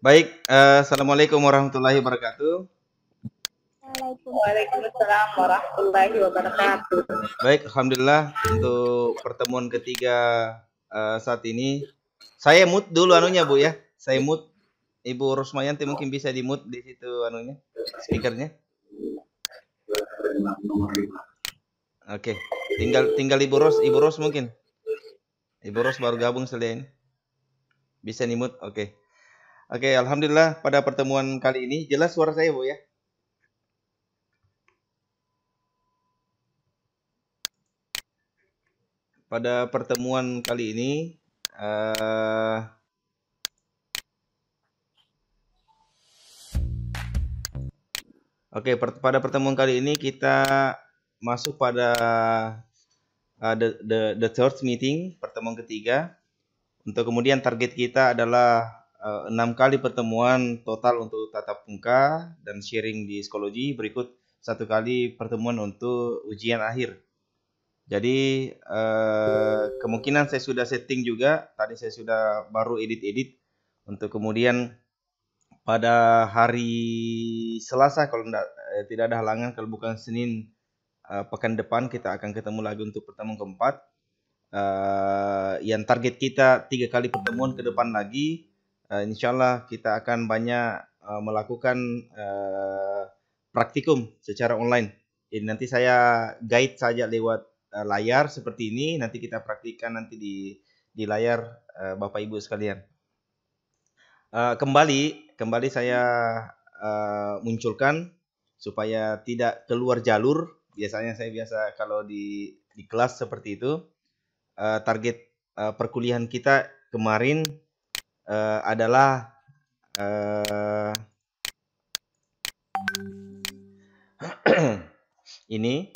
Baik, uh, assalamualaikum warahmatullahi wabarakatuh. Waalaikumsalam warahmatullahi wabarakatuh. Baik, alhamdulillah untuk pertemuan ketiga uh, saat ini. Saya mut dulu anunya bu ya, saya mut. Ibu Rosmayanti mungkin bisa di mute di situ anunya, speakernya. Oke, okay. tinggal tinggal Ibu Ros, Ibu Ros mungkin. Ibu Ros baru gabung selain. Bisa nimut, oke. Okay. Oke, alhamdulillah pada pertemuan kali ini jelas suara saya, Bu ya. Pada pertemuan kali ini uh, Oke, per pada pertemuan kali ini kita masuk pada uh, the, the the third meeting, pertemuan ketiga. Untuk kemudian target kita adalah Eh, enam kali pertemuan total untuk tatap muka dan sharing di psikologi berikut satu kali pertemuan untuk ujian akhir jadi eh, kemungkinan saya sudah setting juga tadi saya sudah baru edit-edit untuk kemudian pada hari Selasa kalau enggak, eh, tidak ada halangan kalau bukan Senin pekan depan kita akan ketemu lagi untuk pertemuan keempat yang target kita tiga kali pertemuan ke depan lagi uh, eh, insya Allah kita akan banyak uh, melakukan uh, praktikum secara online. Jadi nanti saya guide saja lewat uh, layar seperti ini. Nanti kita praktikkan nanti di di layar uh, Bapak Ibu sekalian. Uh, kembali kembali saya uh, munculkan supaya tidak keluar jalur. Biasanya saya biasa kalau di di kelas seperti itu. Uh, target uh, perkuliahan kita kemarin uh, adalah uh, ini.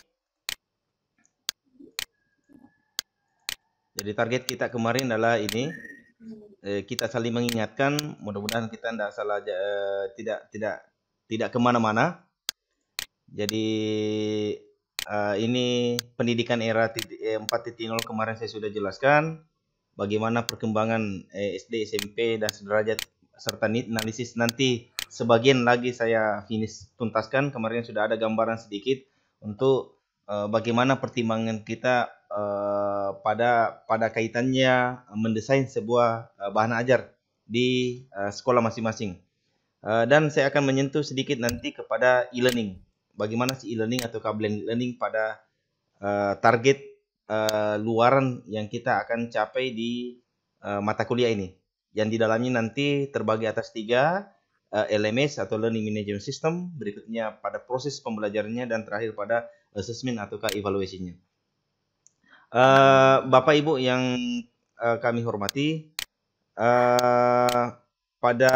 Jadi target kita kemarin adalah ini. Eh, kita saling mengingatkan. Mudah-mudahan kita tidak salah, eh, tidak tidak tidak kemana-mana. Jadi eh, ini pendidikan era 4.0 eh, kemarin saya sudah jelaskan bagaimana perkembangan eh, SD, SMP dan sederajat serta NIT analisis nanti sebagian lagi saya finish tuntaskan kemarin sudah ada gambaran sedikit untuk eh, bagaimana pertimbangan kita eh, pada pada kaitannya mendesain sebuah eh, bahan ajar di eh, sekolah masing-masing eh, dan saya akan menyentuh sedikit nanti kepada e-learning bagaimana si e-learning atau blended learning pada uh, target uh, luaran yang kita akan capai di uh, mata kuliah ini. Yang di dalamnya nanti terbagi atas tiga, uh, eh, LMS atau Learning Management System, berikutnya pada proses pembelajarannya, dan terakhir pada assessment ataukah evaluasinya. Uh, Bapak Ibu yang uh, kami hormati, uh, pada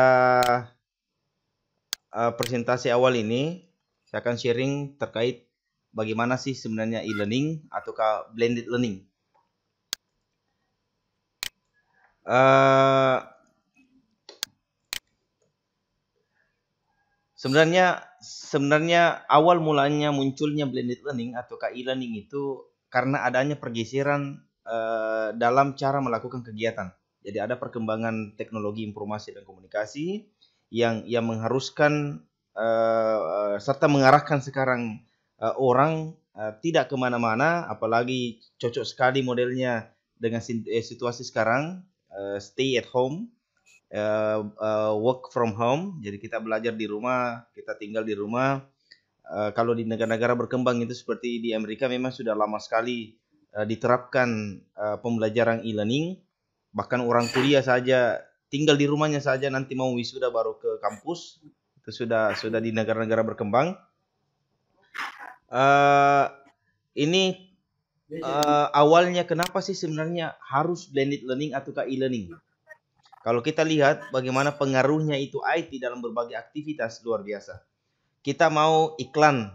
uh, presentasi awal ini saya akan sharing terkait bagaimana sih sebenarnya e-learning ataukah blended learning. Uh, sebenarnya sebenarnya awal mulanya munculnya blended learning atau e-learning itu karena adanya pergeseran uh, dalam cara melakukan kegiatan. Jadi ada perkembangan teknologi informasi dan komunikasi yang yang mengharuskan uh, serta mengarahkan sekarang uh, orang uh, tidak kemana-mana, apalagi cocok sekali modelnya dengan eh, situasi sekarang uh, stay at home, uh, uh, work from home. Jadi kita belajar di rumah, kita tinggal di rumah. Uh, kalau di negara-negara berkembang itu seperti di Amerika memang sudah lama sekali uh, diterapkan uh, pembelajaran e-learning. Bahkan orang kuliah saja tinggal di rumahnya saja nanti mau wisuda baru ke kampus. Itu sudah sudah di negara-negara berkembang. Eh, ini uh, awalnya kenapa sih sebenarnya harus blended learning ataukah e-learning? Kalau kita lihat bagaimana pengaruhnya itu IT dalam berbagai aktivitas luar biasa. Kita mau iklan,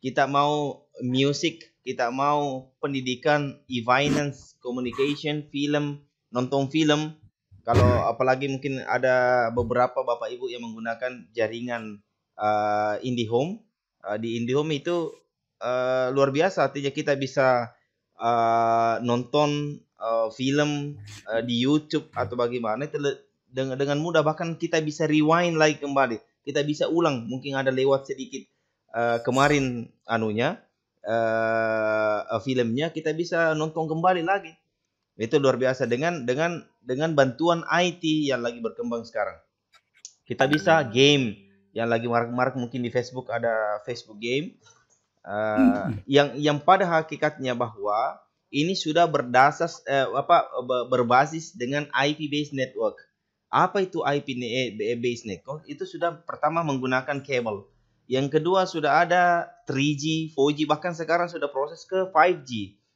kita mau music, kita mau pendidikan, e-finance, communication, film, nonton film. Kalau apalagi mungkin ada beberapa bapak ibu yang menggunakan jaringan uh, IndiHome Eh, di IndiHome itu uh, luar biasa artinya kita bisa uh, nonton uh, film uh, di YouTube atau bagaimana itu dengan dengan mudah bahkan kita bisa rewind lagi kembali kita bisa ulang mungkin ada lewat sedikit uh, kemarin anunya uh, filmnya kita bisa nonton kembali lagi itu luar biasa dengan dengan dengan bantuan IT yang lagi berkembang sekarang kita bisa game yang lagi marak-marak mungkin di Facebook ada Facebook game uh, yang yang pada hakikatnya bahwa ini sudah berdasar eh, apa berbasis dengan IP based network. Apa itu IP eh, based network? Itu sudah pertama menggunakan kabel. Yang kedua sudah ada 3G, 4G bahkan sekarang sudah proses ke 5G.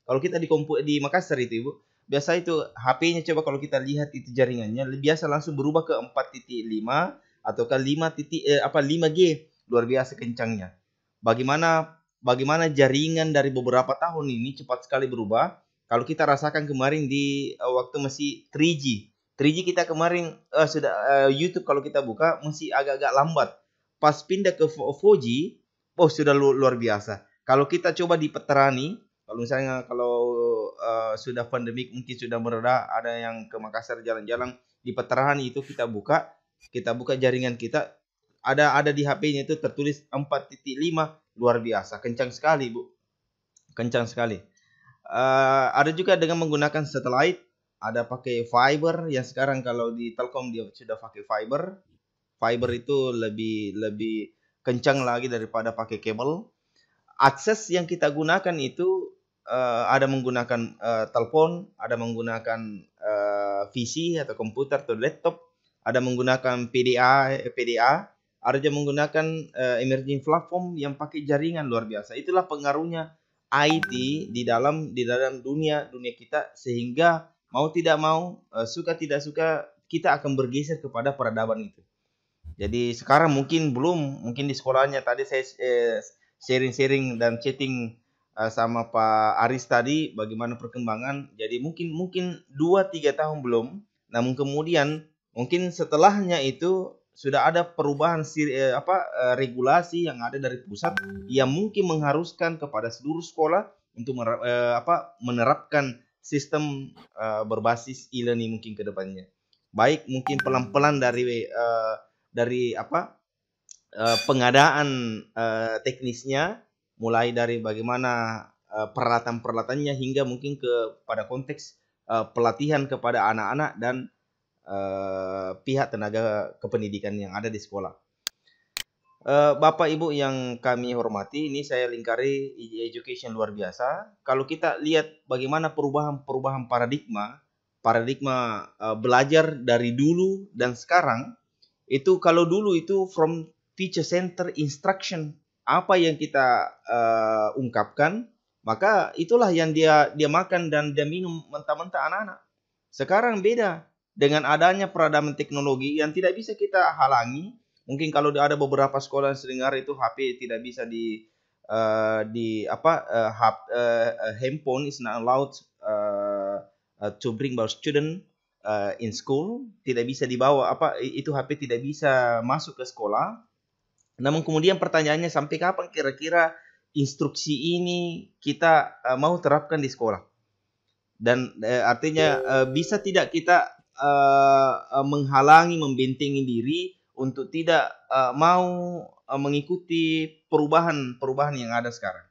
Kalau kita di di Makassar itu Ibu, biasa itu HP-nya coba kalau kita lihat itu jaringannya biasa langsung berubah ke 4.5 ataukah 5 titik eh, apa 5G luar biasa kencangnya. Bagaimana bagaimana jaringan dari beberapa tahun ini cepat sekali berubah. Kalau kita rasakan kemarin di uh, waktu masih 3G, 3G kita kemarin uh, sudah uh, YouTube kalau kita buka masih agak-agak lambat. Pas pindah ke 4G, oh sudah luar biasa. Kalau kita coba di peterani, kalau misalnya kalau uh, sudah pandemik mungkin sudah mereda, ada yang ke Makassar jalan-jalan di peterani itu kita buka kita buka jaringan kita ada ada di HP-nya itu tertulis 4.5 luar biasa kencang sekali bu kencang sekali uh, ada juga dengan menggunakan satelit ada pakai fiber yang sekarang kalau di Telkom dia sudah pakai fiber fiber itu lebih lebih kencang lagi daripada pakai kabel akses yang kita gunakan itu uh, ada menggunakan uh, telepon ada menggunakan uh, PC atau komputer atau laptop ada menggunakan PDA eh, PDA ada juga menggunakan uh, emerging platform yang pakai jaringan luar biasa itulah pengaruhnya IT di dalam di dalam dunia dunia kita sehingga mau tidak mau uh, suka tidak suka kita akan bergeser kepada peradaban itu jadi sekarang mungkin belum mungkin di sekolahnya tadi saya sharing sharing-sharing dan chatting uh, sama Pak Aris tadi bagaimana perkembangan. Jadi mungkin mungkin 2 3 tahun belum. Namun kemudian Mungkin setelahnya itu sudah ada perubahan siri, eh, apa eh, regulasi yang ada dari pusat yang mungkin mengharuskan kepada seluruh sekolah untuk eh, apa menerapkan sistem berbasis e-learning mungkin ke depannya. Baik mungkin pelan-pelan dari dari apa pengadaan teknisnya mulai dari bagaimana peralatan-peralatannya hingga mungkin kepada konteks pelatihan kepada anak-anak dan Eh, pihak tenaga kependidikan yang ada di sekolah. Uh, Bapak Ibu yang kami hormati, ini saya lingkari e education luar biasa. Kalau kita lihat bagaimana perubahan-perubahan paradigma, paradigma uh, belajar dari dulu dan sekarang, itu kalau dulu itu from teacher center instruction, apa yang kita uh, ungkapkan, maka itulah yang dia dia makan dan dia minum mentah-mentah anak-anak. Sekarang beda dengan adanya peradaban teknologi yang tidak bisa kita halangi. Mungkin kalau ada beberapa sekolah yang sedengar itu HP tidak bisa di uh, di apa uh, hub, uh, handphone is not allowed uh, uh, to bring by student uh, in school, tidak bisa dibawa apa itu HP tidak bisa masuk ke sekolah. Namun kemudian pertanyaannya sampai kapan kira-kira instruksi ini kita uh, mau terapkan di sekolah? dan uh, artinya uh, bisa tidak kita uh, menghalangi, membentengi diri untuk tidak uh, mau uh, mengikuti perubahan-perubahan yang ada sekarang.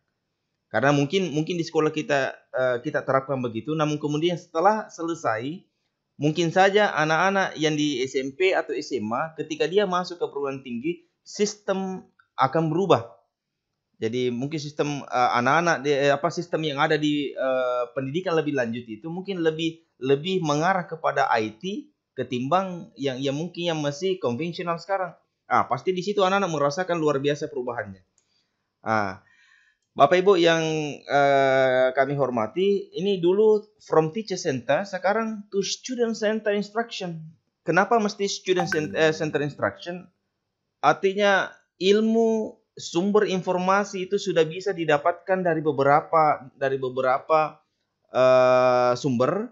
Karena mungkin mungkin di sekolah kita uh, kita terapkan begitu, namun kemudian setelah selesai mungkin saja anak-anak yang di SMP atau SMA ketika dia masuk ke perguruan tinggi sistem akan berubah. Jadi mungkin sistem anak-anak uh, apa sistem yang ada di uh, pendidikan lebih lanjut itu mungkin lebih lebih mengarah kepada IT ketimbang yang yang mungkin yang masih konvensional sekarang. Ah, pasti di situ anak-anak merasakan luar biasa perubahannya. Ah, Bapak Ibu yang uh, kami hormati, ini dulu from teacher center, sekarang to student center instruction. Kenapa mesti student center, uh, center instruction? Artinya ilmu sumber informasi itu sudah bisa didapatkan dari beberapa dari beberapa uh, sumber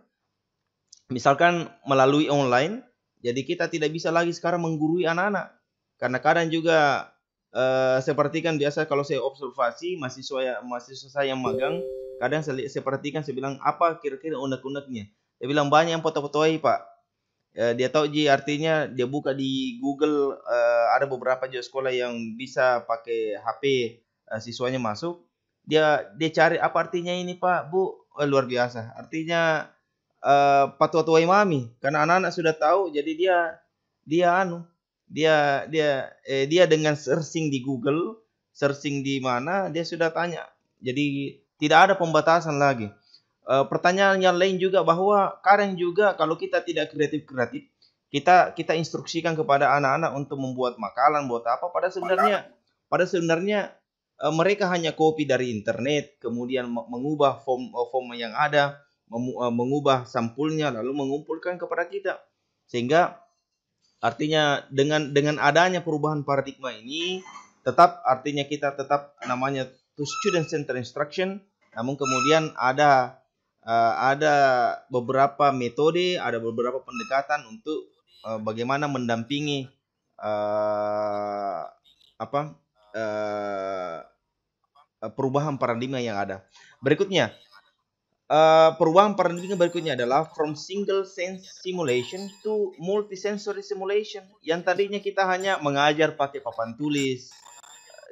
misalkan melalui online, jadi kita tidak bisa lagi sekarang menggurui anak-anak. Karena kadang juga eh, seperti kan biasa kalau saya observasi mahasiswa ya, mahasiswa saya yang magang, kadang saya seperti kan saya bilang apa kira-kira unek-uneknya. Dia bilang banyak yang foto-fotoai pak. Eh, dia tahu ji artinya dia buka di Google eh, ada beberapa juga sekolah yang bisa pakai HP eh, siswanya masuk. Dia dia cari apa artinya ini pak bu eh, luar biasa. Artinya uh, eh, patua-tua imami karena anak-anak sudah tahu jadi dia dia anu dia dia eh, dia dengan searching di Google searching di mana dia sudah tanya jadi tidak ada pembatasan lagi e, pertanyaan yang lain juga bahwa karen juga kalau kita tidak kreatif kreatif kita kita instruksikan kepada anak-anak untuk membuat makalan buat apa pada sebenarnya pada sebenarnya e, mereka hanya copy dari internet kemudian mengubah form form yang ada Eh, mengubah sampulnya lalu mengumpulkan kepada kita sehingga artinya dengan dengan adanya perubahan paradigma ini tetap artinya kita tetap namanya to student center instruction namun kemudian ada eh, ada beberapa metode ada beberapa pendekatan untuk eh, bagaimana mendampingi apa perubahan paradigma yang ada berikutnya Uh, peruang paradigma berikutnya adalah from single sense simulation to multisensory simulation. Yang tadinya kita hanya mengajar pakai papan tulis,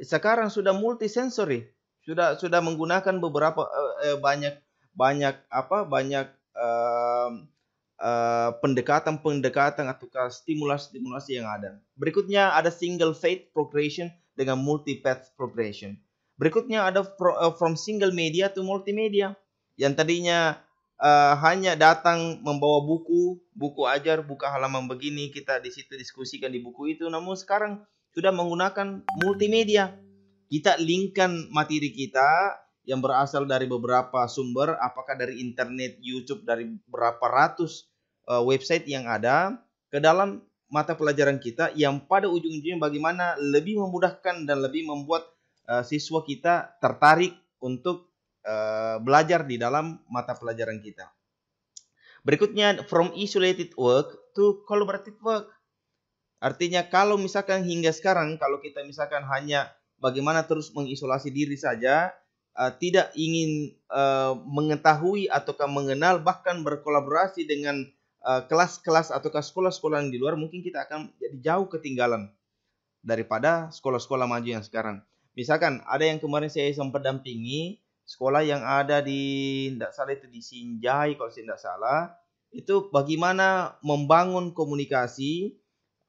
sekarang sudah multisensory, sudah sudah menggunakan beberapa uh, uh, banyak banyak apa banyak uh, uh, pendekatan-pendekatan ataukah stimulasi-stimulasi yang ada. Berikutnya ada single fate progression dengan multi path progression. Berikutnya ada from single media to multimedia yang tadinya uh, hanya datang membawa buku, buku ajar, buka halaman begini, kita di situ diskusikan di buku itu. Namun sekarang sudah menggunakan multimedia. Kita linkkan materi kita yang berasal dari beberapa sumber, apakah dari internet, YouTube, dari berapa ratus uh, website yang ada ke dalam mata pelajaran kita yang pada ujung-ujungnya bagaimana lebih memudahkan dan lebih membuat uh, siswa kita tertarik untuk Eh, belajar di dalam mata pelajaran kita. Berikutnya from isolated work to collaborative work. Artinya kalau misalkan hingga sekarang kalau kita misalkan hanya bagaimana terus mengisolasi diri saja, eh, tidak ingin eh, mengetahui ataukah mengenal bahkan berkolaborasi dengan kelas-kelas uh, ataukah sekolah-sekolah yang di luar, mungkin kita akan jadi jauh ketinggalan daripada sekolah-sekolah maju yang sekarang. Misalkan ada yang kemarin saya sempat dampingi sekolah yang ada di tidak salah itu di Sinjai kalau saya tidak salah itu bagaimana membangun komunikasi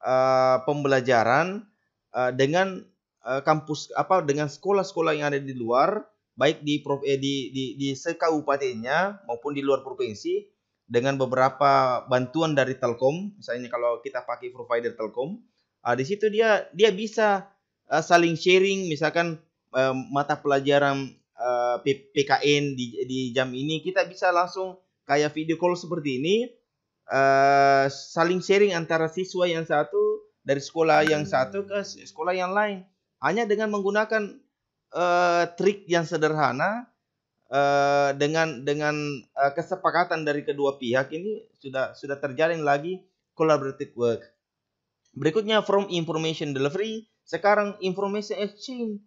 uh, pembelajaran uh, dengan uh, kampus apa dengan sekolah-sekolah yang ada di luar baik di eh, di di, di sekabupatennya maupun di luar provinsi dengan beberapa bantuan dari Telkom misalnya kalau kita pakai provider Telkom uh, di situ dia dia bisa uh, saling sharing misalkan uh, mata pelajaran uh, eh, PKN di, di jam ini kita bisa langsung kayak video call seperti ini uh, saling sharing antara siswa yang satu dari sekolah yang satu ke sekolah yang lain hanya dengan menggunakan uh, trik yang sederhana uh, dengan dengan uh, kesepakatan dari kedua pihak ini sudah sudah terjalin lagi collaborative work berikutnya from information delivery sekarang information exchange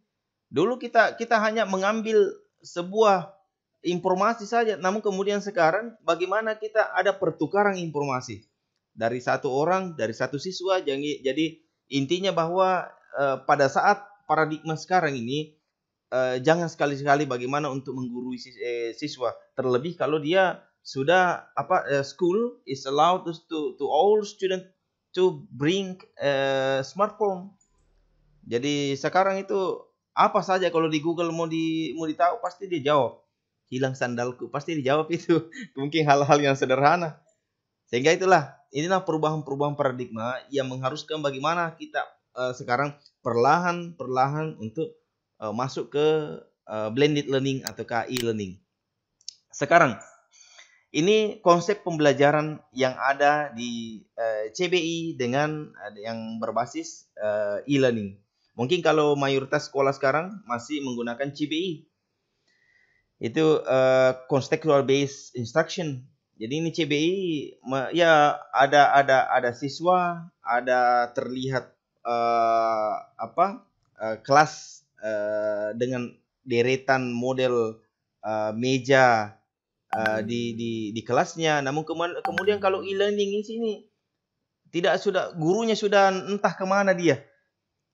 Dulu kita kita hanya mengambil sebuah informasi saja, namun kemudian sekarang bagaimana kita ada pertukaran informasi dari satu orang, dari satu siswa. Jadi, jadi intinya bahwa eh, pada saat paradigma sekarang ini eh, jangan sekali-sekali bagaimana untuk menggurui eh, siswa, terlebih kalau dia sudah apa eh, school is allowed to to all student to bring eh, smartphone. Jadi sekarang itu apa saja kalau di Google mau di mau ditahu pasti dia jawab hilang sandalku pasti dijawab itu mungkin hal-hal yang sederhana sehingga itulah inilah perubahan-perubahan paradigma yang mengharuskan bagaimana kita uh, sekarang perlahan perlahan untuk uh, masuk ke uh, blended learning atau KI learning sekarang ini konsep pembelajaran yang ada di uh, CBI dengan uh, yang berbasis uh, e-learning Mungkin kalau mayoritas sekolah sekarang masih menggunakan CBI. E. Itu uh, contextual based instruction. Jadi ini CBI e, ya ada ada ada siswa, ada terlihat uh, apa? Uh, kelas uh, dengan deretan model uh, meja uh, di di di kelasnya. Namun kemudian, kalau e-learning di sini tidak sudah gurunya sudah entah kemana dia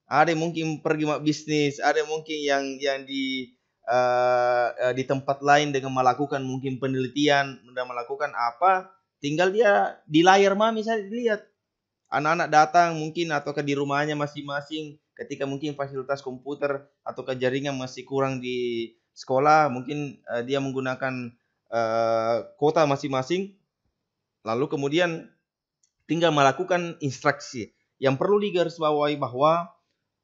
ada yang mungkin pergi mak bisnis, ada yang mungkin yang yang di uh, uh, di tempat lain dengan melakukan mungkin penelitian dan melakukan apa, tinggal dia di layar mami misalnya dilihat anak-anak datang mungkin ataukah di rumahnya masing-masing ketika mungkin fasilitas komputer atau ke jaringan masih kurang di sekolah mungkin uh, dia menggunakan uh, kota masing-masing lalu kemudian tinggal melakukan instruksi yang perlu digarisbawahi bahwa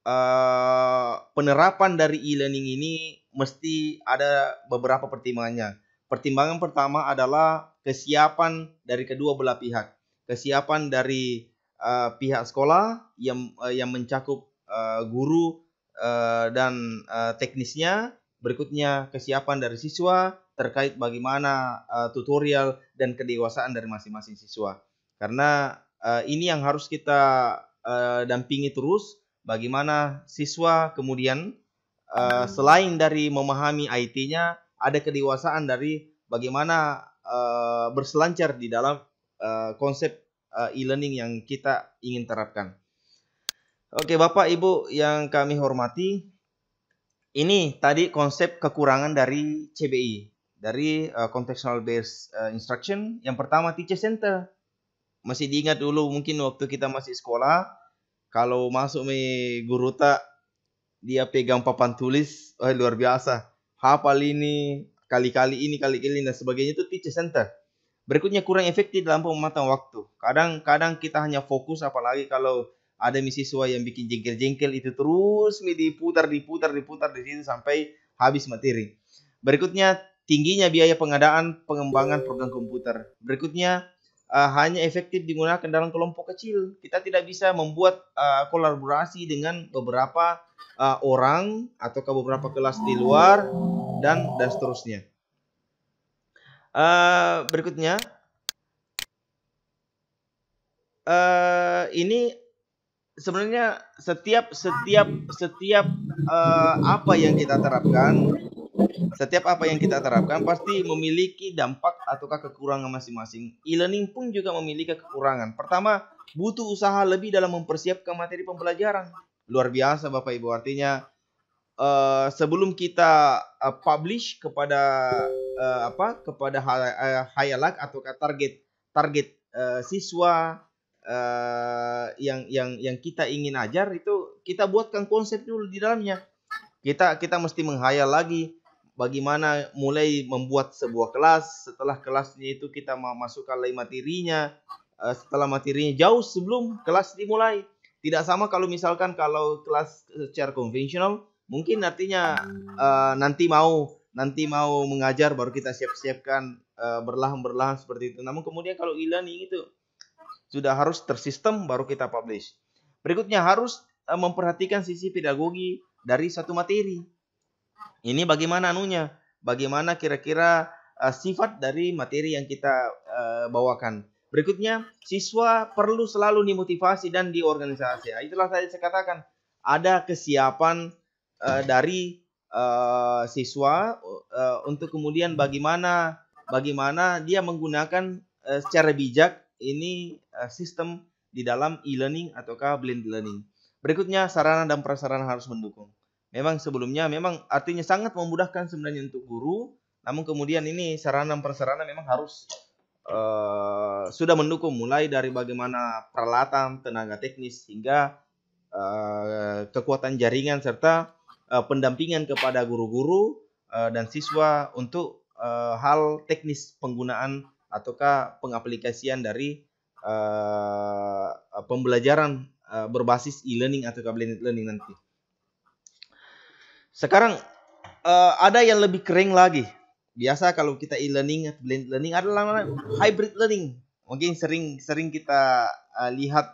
Eh, penerapan dari e-learning ini mesti ada beberapa pertimbangannya. Pertimbangan pertama adalah kesiapan dari kedua belah pihak. Kesiapan dari uh, pihak sekolah yang uh, yang mencakup uh, guru uh, dan uh, teknisnya, berikutnya kesiapan dari siswa terkait bagaimana uh, tutorial dan kedewasaan dari masing-masing siswa. Karena uh, ini yang harus kita uh, dampingi terus bagaimana siswa kemudian uh, selain dari memahami IT-nya ada kedewasaan dari bagaimana uh, berselancar di dalam uh, konsep uh, e-learning yang kita ingin terapkan. Oke, Bapak Ibu yang kami hormati, ini tadi konsep kekurangan dari CBI dari uh, contextual based uh, instruction. Yang pertama teacher center. Masih diingat dulu mungkin waktu kita masih sekolah kalau masuk me tak dia pegang papan tulis oh, luar biasa hafal ini kali-kali ini kali-kali ini dan sebagainya itu teacher center berikutnya kurang efektif dalam pemanfaatan waktu kadang-kadang kita hanya fokus apalagi kalau ada siswa yang bikin jengkel-jengkel itu terus diputar diputar diputar di situ sampai habis materi berikutnya tingginya biaya pengadaan pengembangan program komputer berikutnya uh, hanya efektif digunakan dalam kelompok kecil. Kita tidak bisa membuat uh, kolaborasi dengan beberapa uh, orang atau ke beberapa kelas di luar dan dan seterusnya. Uh, berikutnya, uh, ini sebenarnya setiap setiap setiap uh, apa yang kita terapkan setiap apa yang kita terapkan pasti memiliki dampak ataukah kekurangan masing-masing. E-learning pun juga memiliki kekurangan. Pertama, butuh usaha lebih dalam mempersiapkan materi pembelajaran. Luar biasa Bapak Ibu, artinya uh, sebelum kita uh, publish kepada uh, apa? kepada hayalak atau target target uh, siswa uh, yang yang yang kita ingin ajar itu kita buatkan konsep dulu di dalamnya. Kita kita mesti menghayal lagi bagaimana mulai membuat sebuah kelas, setelah kelasnya itu kita masukkan lagi materinya, eh, setelah materinya jauh sebelum kelas dimulai. Tidak sama kalau misalkan kalau kelas secara konvensional, mungkin artinya eh, nanti mau nanti mau mengajar baru kita siap-siapkan eh, berlahan-berlahan seperti itu. Namun kemudian kalau e-learning itu sudah harus tersistem baru kita publish. Berikutnya harus memperhatikan sisi pedagogi dari satu materi. Ini bagaimana anunya? Bagaimana kira-kira uh, sifat dari materi yang kita uh, bawakan? Berikutnya, siswa perlu selalu dimotivasi dan diorganisasi. Nah, itulah saya katakan, ada kesiapan uh, dari uh, siswa uh, untuk kemudian bagaimana bagaimana dia menggunakan uh, secara bijak ini uh, sistem di dalam e-learning ataukah blended learning. Berikutnya sarana dan prasarana harus mendukung memang sebelumnya memang artinya sangat memudahkan sebenarnya untuk guru namun kemudian ini sarana persarana memang harus uh, sudah mendukung mulai dari bagaimana peralatan tenaga teknis hingga uh, eh, kekuatan jaringan serta uh, pendampingan kepada guru-guru uh, dan siswa untuk uh, hal teknis penggunaan ataukah pengaplikasian dari uh, pembelajaran uh, berbasis e-learning atau blended learning nanti. Sekarang uh, ada yang lebih kering lagi. Biasa kalau kita e-learning, atau blended learning ada hybrid learning. Mungkin sering-sering kita uh, lihat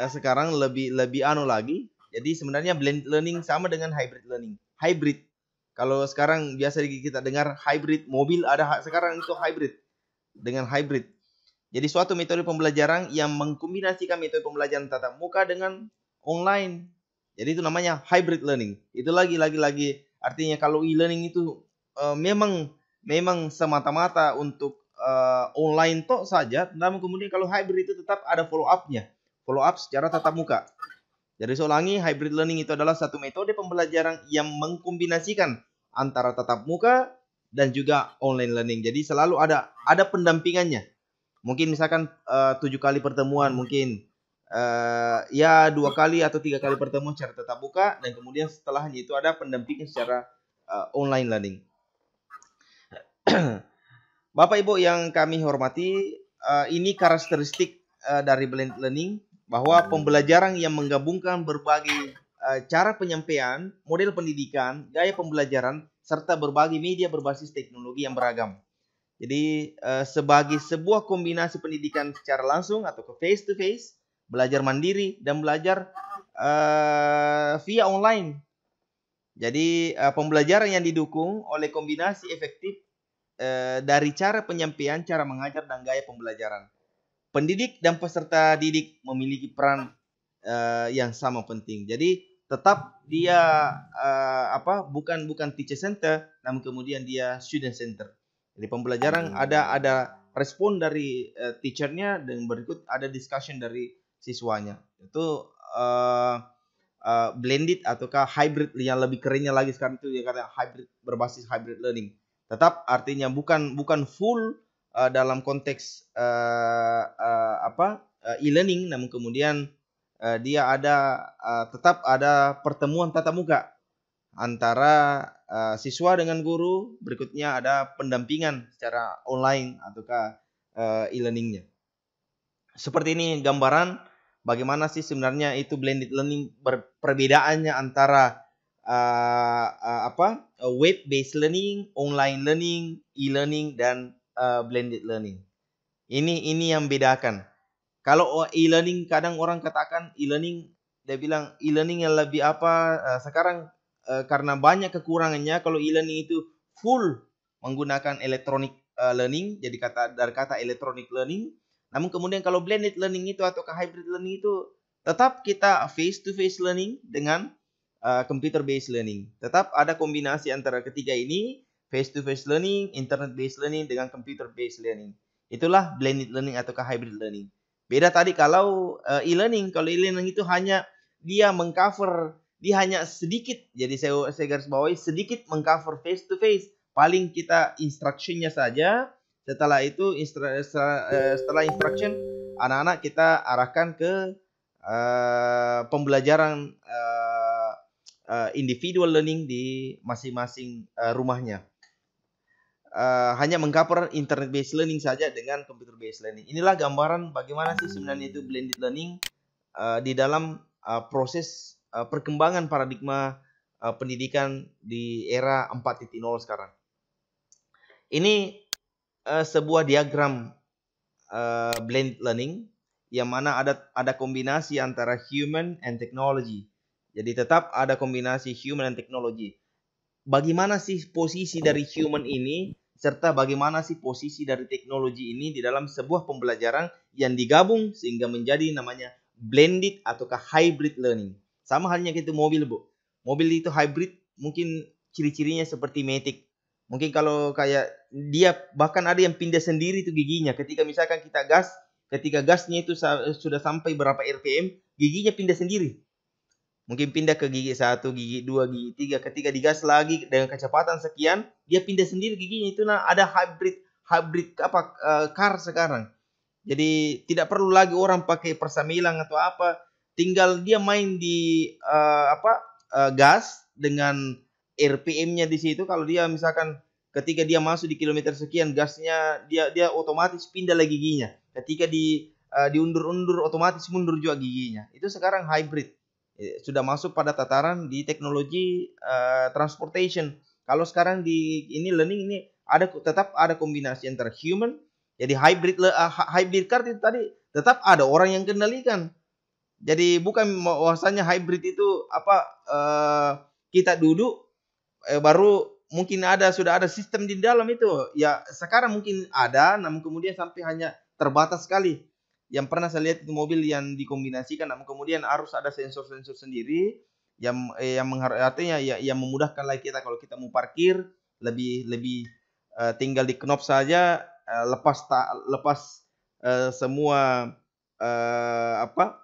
uh, sekarang lebih lebih anu lagi. Jadi sebenarnya blended learning sama dengan hybrid learning. Hybrid. Kalau sekarang biasa kita dengar hybrid mobil ada sekarang itu hybrid dengan hybrid. Jadi suatu metode pembelajaran yang mengkombinasikan metode pembelajaran tatap muka dengan online jadi itu namanya hybrid learning. Itu lagi lagi lagi artinya kalau e-learning itu uh, memang memang semata-mata untuk uh, online tok saja, namun kemudian kalau hybrid itu tetap ada follow up-nya. Follow up secara tatap muka. Jadi saya hybrid learning itu adalah satu metode pembelajaran yang mengkombinasikan antara tatap muka dan juga online learning. Jadi selalu ada ada pendampingannya. Mungkin misalkan eh, tujuh kali pertemuan, mungkin uh, ya dua kali atau tiga kali pertemuan secara tetap muka dan kemudian setelahnya itu ada pendampingan secara uh, online learning. Bapak Ibu yang kami hormati, uh, ini karakteristik uh, dari blended learning bahwa pembelajaran yang menggabungkan berbagai cara penyampaian, model pendidikan, gaya pembelajaran serta berbagai media berbasis teknologi yang beragam. Jadi sebagai sebuah kombinasi pendidikan secara langsung atau ke face to face belajar mandiri dan belajar uh, via online. Jadi uh, pembelajaran yang didukung oleh kombinasi efektif uh, dari cara penyampaian, cara mengajar dan gaya pembelajaran. Pendidik dan peserta didik memiliki peran uh, yang sama penting. Jadi tetap dia uh, apa bukan bukan teacher center namun kemudian dia student center. Jadi pembelajaran ada ada respon dari uh, teachernya dan berikut ada discussion dari siswanya itu uh, uh, blended ataukah hybrid yang lebih kerennya lagi sekarang itu ya karena hybrid berbasis hybrid learning tetap artinya bukan bukan full uh, dalam konteks uh, uh, apa uh, e-learning namun kemudian uh, dia ada uh, tetap ada pertemuan tatap muka antara uh, siswa dengan guru berikutnya ada pendampingan secara online ataukah uh, e-learningnya seperti ini gambaran bagaimana sih sebenarnya itu blended learning perbedaannya antara uh, uh, apa eh, web based learning, online learning, e-learning dan uh, blended learning. Ini ini yang bedakan. Kalau e-learning kadang orang katakan e-learning dia bilang e-learning yang lebih apa uh, sekarang uh, karena banyak kekurangannya kalau e-learning itu full menggunakan electronic uh, learning jadi kata dari kata electronic learning namun kemudian kalau blended learning itu atau ke hybrid learning itu tetap kita face to face learning dengan uh, eh, computer based learning. Tetap ada kombinasi antara ketiga ini, face to face learning, internet based learning dengan computer based learning. Itulah blended learning atau ke hybrid learning. Beda tadi kalau uh, e-learning, kalau e-learning itu hanya dia mengcover dia hanya sedikit jadi saya saya garis bawahi sedikit mengcover face to face paling kita instructionnya saja setelah itu eh, setelah instruction anak-anak kita arahkan ke uh, pembelajaran uh, uh, individual learning di masing-masing uh, rumahnya. Uh, hanya mengcover internet based learning saja dengan computer based learning. Inilah gambaran bagaimana sih sebenarnya itu blended learning uh, di dalam uh, proses uh, perkembangan paradigma uh, pendidikan di era 4.0 sekarang. Ini uh, sebuah diagram uh, eh, blended learning yang mana ada ada kombinasi antara human and technology. Jadi tetap ada kombinasi human and technology. Bagaimana sih posisi dari human ini serta bagaimana sih posisi dari teknologi ini di dalam sebuah pembelajaran yang digabung sehingga menjadi namanya blended ataukah hybrid learning. Sama halnya gitu mobil, Bu. Mobil itu hybrid mungkin ciri-cirinya seperti Matic Mungkin kalau kayak dia bahkan ada yang pindah sendiri tuh giginya. Ketika misalkan kita gas, ketika gasnya itu sudah sampai berapa RPM, giginya pindah sendiri. Mungkin pindah ke gigi satu gigi dua gigi tiga Ketika digas lagi dengan kecepatan sekian, dia pindah sendiri giginya. Itu nah ada hybrid hybrid apa eh, car sekarang. Jadi tidak perlu lagi orang pakai persamilang atau apa, tinggal dia main di uh, apa uh, gas dengan RPM-nya di situ kalau dia misalkan ketika dia masuk di kilometer sekian gasnya dia dia otomatis pindah lagi giginya. Ketika di uh, diundur-undur otomatis mundur juga giginya. Itu sekarang hybrid. Eh, sudah masuk pada tataran di teknologi uh, transportation. Kalau sekarang di ini learning ini ada tetap ada kombinasi antara human jadi hybrid uh, hybrid car itu tadi tetap ada orang yang kendalikan. Jadi bukan bahwasanya hybrid itu apa uh, kita duduk eh, baru mungkin ada sudah ada sistem di dalam itu ya sekarang mungkin ada namun kemudian sampai hanya terbatas sekali yang pernah saya lihat itu mobil yang dikombinasikan namun kemudian harus ada sensor-sensor sendiri yang eh, yang artinya ya yang memudahkan lagi kita kalau kita mau parkir lebih lebih uh, tinggal di knop saja uh, lepas ta, lepas uh, semua uh, apa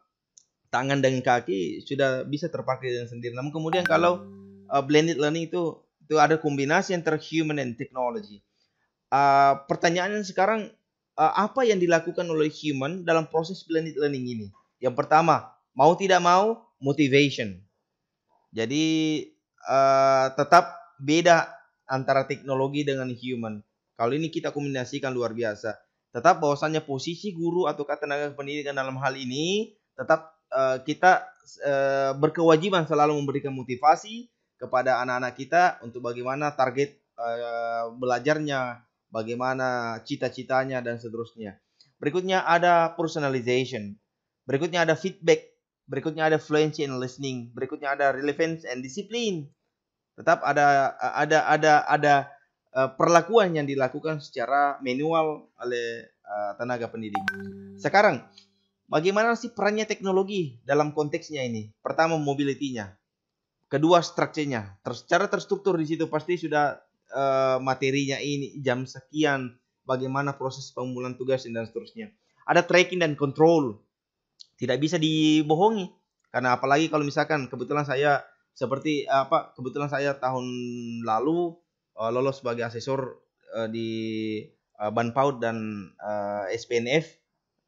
tangan dan kaki sudah bisa terparkir sendiri namun kemudian kalau uh, blended learning itu itu ada kombinasi antara human and technology. Uh, pertanyaannya sekarang uh, apa yang dilakukan oleh human dalam proses blended learning ini? Yang pertama, mau tidak mau motivation. Jadi uh, tetap beda antara teknologi dengan human. Kalau ini kita kombinasikan luar biasa. Tetap bahwasannya posisi guru atau tenaga pendidikan dalam hal ini tetap uh, kita uh, berkewajiban selalu memberikan motivasi kepada anak-anak kita untuk bagaimana target uh, belajarnya, bagaimana cita-citanya dan seterusnya. Berikutnya ada personalization. Berikutnya ada feedback. Berikutnya ada fluency and listening. Berikutnya ada relevance and discipline. Tetap ada ada ada ada eh, perlakuan yang dilakukan secara manual oleh eh, tenaga pendidik. Sekarang, bagaimana sih perannya teknologi dalam konteksnya ini? Pertama, mobility-nya kedua strukturnya ter secara terstruktur di situ pasti sudah uh, materinya ini jam sekian bagaimana proses pengumpulan tugas dan seterusnya ada tracking dan control tidak bisa dibohongi karena apalagi kalau misalkan kebetulan saya seperti apa kebetulan saya tahun lalu uh, lolos sebagai asesor uh, di uh, Paud dan uh, SPNF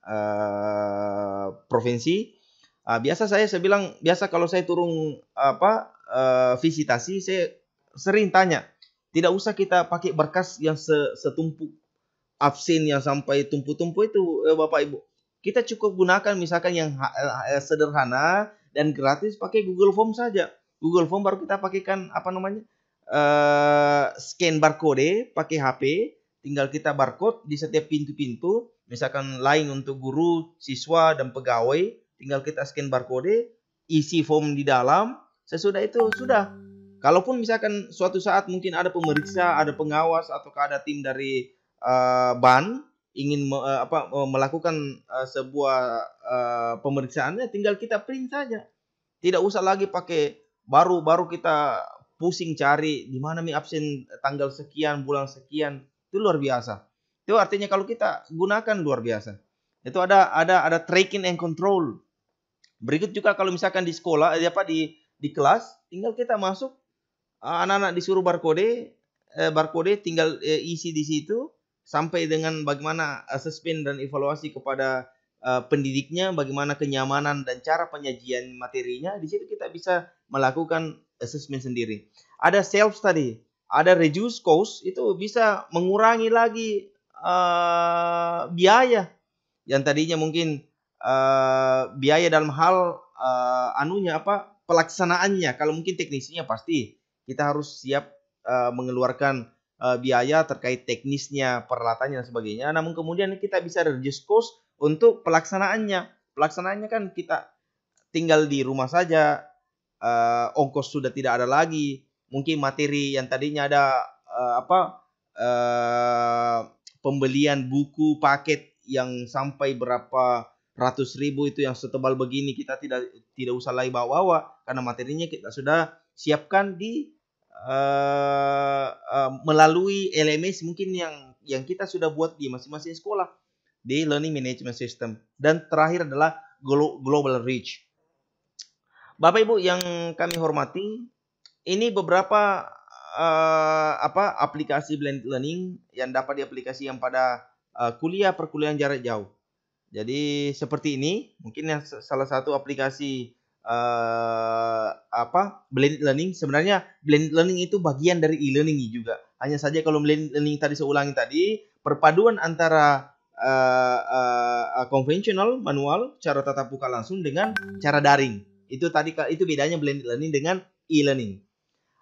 uh, provinsi Uh, biasa saya saya bilang biasa kalau saya turun apa uh, visitasi saya sering tanya tidak usah kita pakai berkas yang setumpuk absen yang sampai tumpu-tumpu itu eh, Bapak Ibu. Kita cukup gunakan misalkan yang sederhana dan gratis pakai Google Form saja. Google Form baru kita pakaikan apa namanya? Uh, scan barcode pakai HP, tinggal kita barcode di setiap pintu-pintu, misalkan lain untuk guru, siswa dan pegawai tinggal kita scan barcode, isi form di dalam, sesudah itu sudah. Kalaupun misalkan suatu saat mungkin ada pemeriksa, ada pengawas atau ada tim dari uh, ban ingin me, uh, apa melakukan uh, sebuah uh, pemeriksaannya tinggal kita print saja. Tidak usah lagi pakai baru baru kita pusing cari di mana nih absen tanggal sekian, bulan sekian. Itu luar biasa. Itu artinya kalau kita gunakan luar biasa. Itu ada ada ada tracking and control Berikut juga kalau misalkan di sekolah eh, apa di di kelas tinggal kita masuk eh, anak-anak disuruh barcode eh, barcode tinggal isi di situ sampai dengan bagaimana assessment dan evaluasi kepada pendidiknya, bagaimana kenyamanan dan cara penyajian materinya, di situ kita bisa melakukan assessment sendiri. Ada self study, ada reduce cost, itu bisa mengurangi lagi uh, biaya yang tadinya mungkin Eh, biaya dalam hal uh, anunya apa pelaksanaannya. Kalau mungkin teknisnya pasti kita harus siap uh, mengeluarkan uh, biaya terkait teknisnya, peralatannya dan sebagainya. Namun kemudian kita bisa reduce cost untuk pelaksanaannya. Pelaksanaannya kan kita tinggal di rumah saja, uh, ongkos sudah tidak ada lagi. Mungkin materi yang tadinya ada uh, apa uh, pembelian buku paket yang sampai berapa ratus ribu itu yang setebal begini kita tidak tidak usah lagi bawa-bawa karena materinya kita sudah siapkan di uh, uh, melalui LMS mungkin yang yang kita sudah buat di masing-masing sekolah di learning management system dan terakhir adalah global reach. Bapak Ibu yang kami hormati, ini beberapa uh, apa aplikasi blended learning yang dapat diaplikasikan pada uh, kuliah perkuliahan jarak jauh. Jadi seperti ini, mungkin yang salah satu aplikasi uh, apa blended learning. Sebenarnya blended learning itu bagian dari e-learning juga. Hanya saja kalau blended learning tadi saya ulangi tadi, perpaduan antara uh, eh, uh, eh, konvensional manual cara tatap muka langsung dengan cara daring. Itu tadi itu bedanya blended learning dengan e-learning.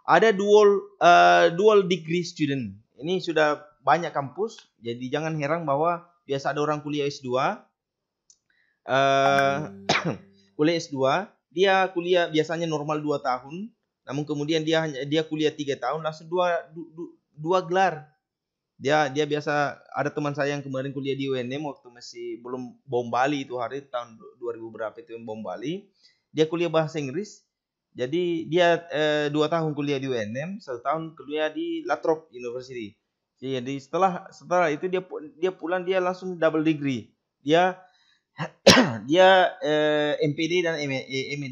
Ada dual uh, dual degree student. Ini sudah banyak kampus, jadi jangan heran bahwa biasa ada orang kuliah S2, uh, kuliah S2 dia kuliah biasanya normal 2 tahun namun kemudian dia hanya dia kuliah 3 tahun langsung dua dua gelar dia dia biasa ada teman saya yang kemarin kuliah di UNM waktu masih belum bom Bali itu hari tahun 2000 berapa itu yang bom Bali dia kuliah bahasa Inggris jadi dia eh, dua tahun kuliah di UNM satu tahun kuliah di Latrop University jadi setelah setelah itu dia dia pulang dia langsung double degree dia dia uh, eh, MPD dan MED, eh, e uh,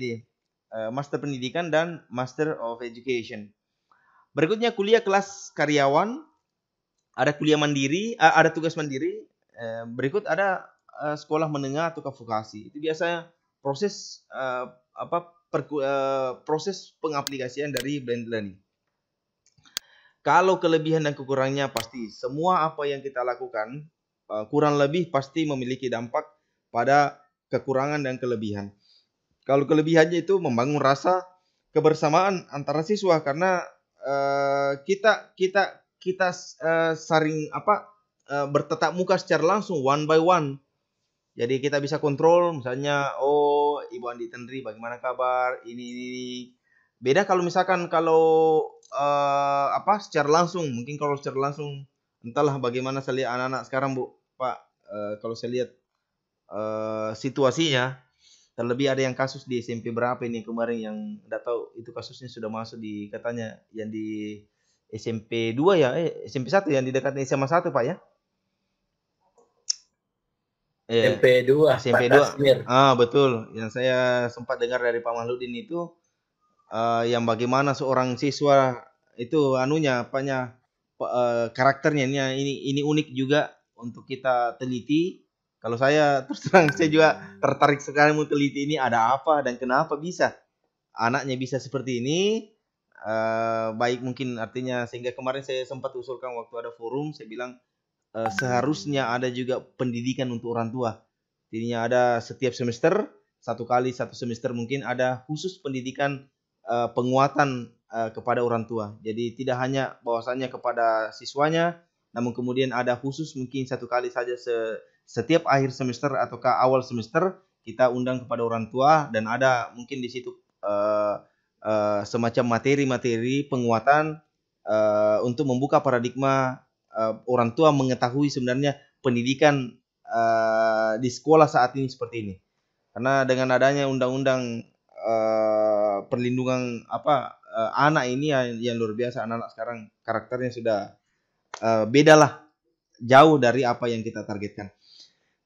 eh, Master Pendidikan dan Master of Education. Berikutnya kuliah kelas karyawan, ada kuliah mandiri, ada tugas mandiri. Uh, berikut ada uh, sekolah menengah atau vokasi. Itu biasanya proses uh, apa perku, uh, proses pengaplikasian dari blended learning. Kalau kelebihan dan kekurangannya pasti semua apa yang kita lakukan kurang lebih pasti memiliki dampak pada kekurangan dan kelebihan. Kalau kelebihannya itu membangun rasa kebersamaan antara siswa karena uh, kita kita kita uh, saring apa uh, bertetap muka secara langsung one by one. Jadi kita bisa kontrol misalnya oh Ibu Andi Tendri bagaimana kabar ini ini, ini. beda kalau misalkan kalau uh, apa secara langsung mungkin kalau secara langsung entahlah bagaimana saya lihat anak-anak sekarang Bu Pak uh, kalau saya lihat Eh, situasinya. Terlebih ada yang kasus di SMP berapa ini kemarin yang tidak tahu itu kasusnya sudah masuk di katanya yang di SMP 2 ya, eh, SMP 1 yang di dekat SMA 1 Pak ya. Yeah. SMP 2 SMP 2 ah betul yang saya sempat dengar dari Pak Mahludin itu uh, yang bagaimana seorang siswa itu anunya apanya uh, karakternya ini ini unik juga untuk kita teliti kalau saya terus terang saya juga tertarik sekali meneliti ini ada apa dan kenapa bisa anaknya bisa seperti ini. Uh, baik mungkin artinya sehingga kemarin saya sempat usulkan waktu ada forum saya bilang uh, seharusnya ada juga pendidikan untuk orang tua. Jadinya ada setiap semester satu kali satu semester mungkin ada khusus pendidikan uh, penguatan uh, kepada orang tua. Jadi tidak hanya bahwasannya kepada siswanya, namun kemudian ada khusus mungkin satu kali saja se setiap akhir semester ataukah awal semester kita undang kepada orang tua dan ada mungkin di situ uh, uh, semacam materi-materi penguatan uh, untuk membuka paradigma uh, orang tua mengetahui sebenarnya pendidikan uh, di sekolah saat ini seperti ini. Karena dengan adanya undang-undang uh, perlindungan apa uh, anak ini yang, yang luar biasa anak-anak sekarang karakternya sudah uh, bedalah jauh dari apa yang kita targetkan.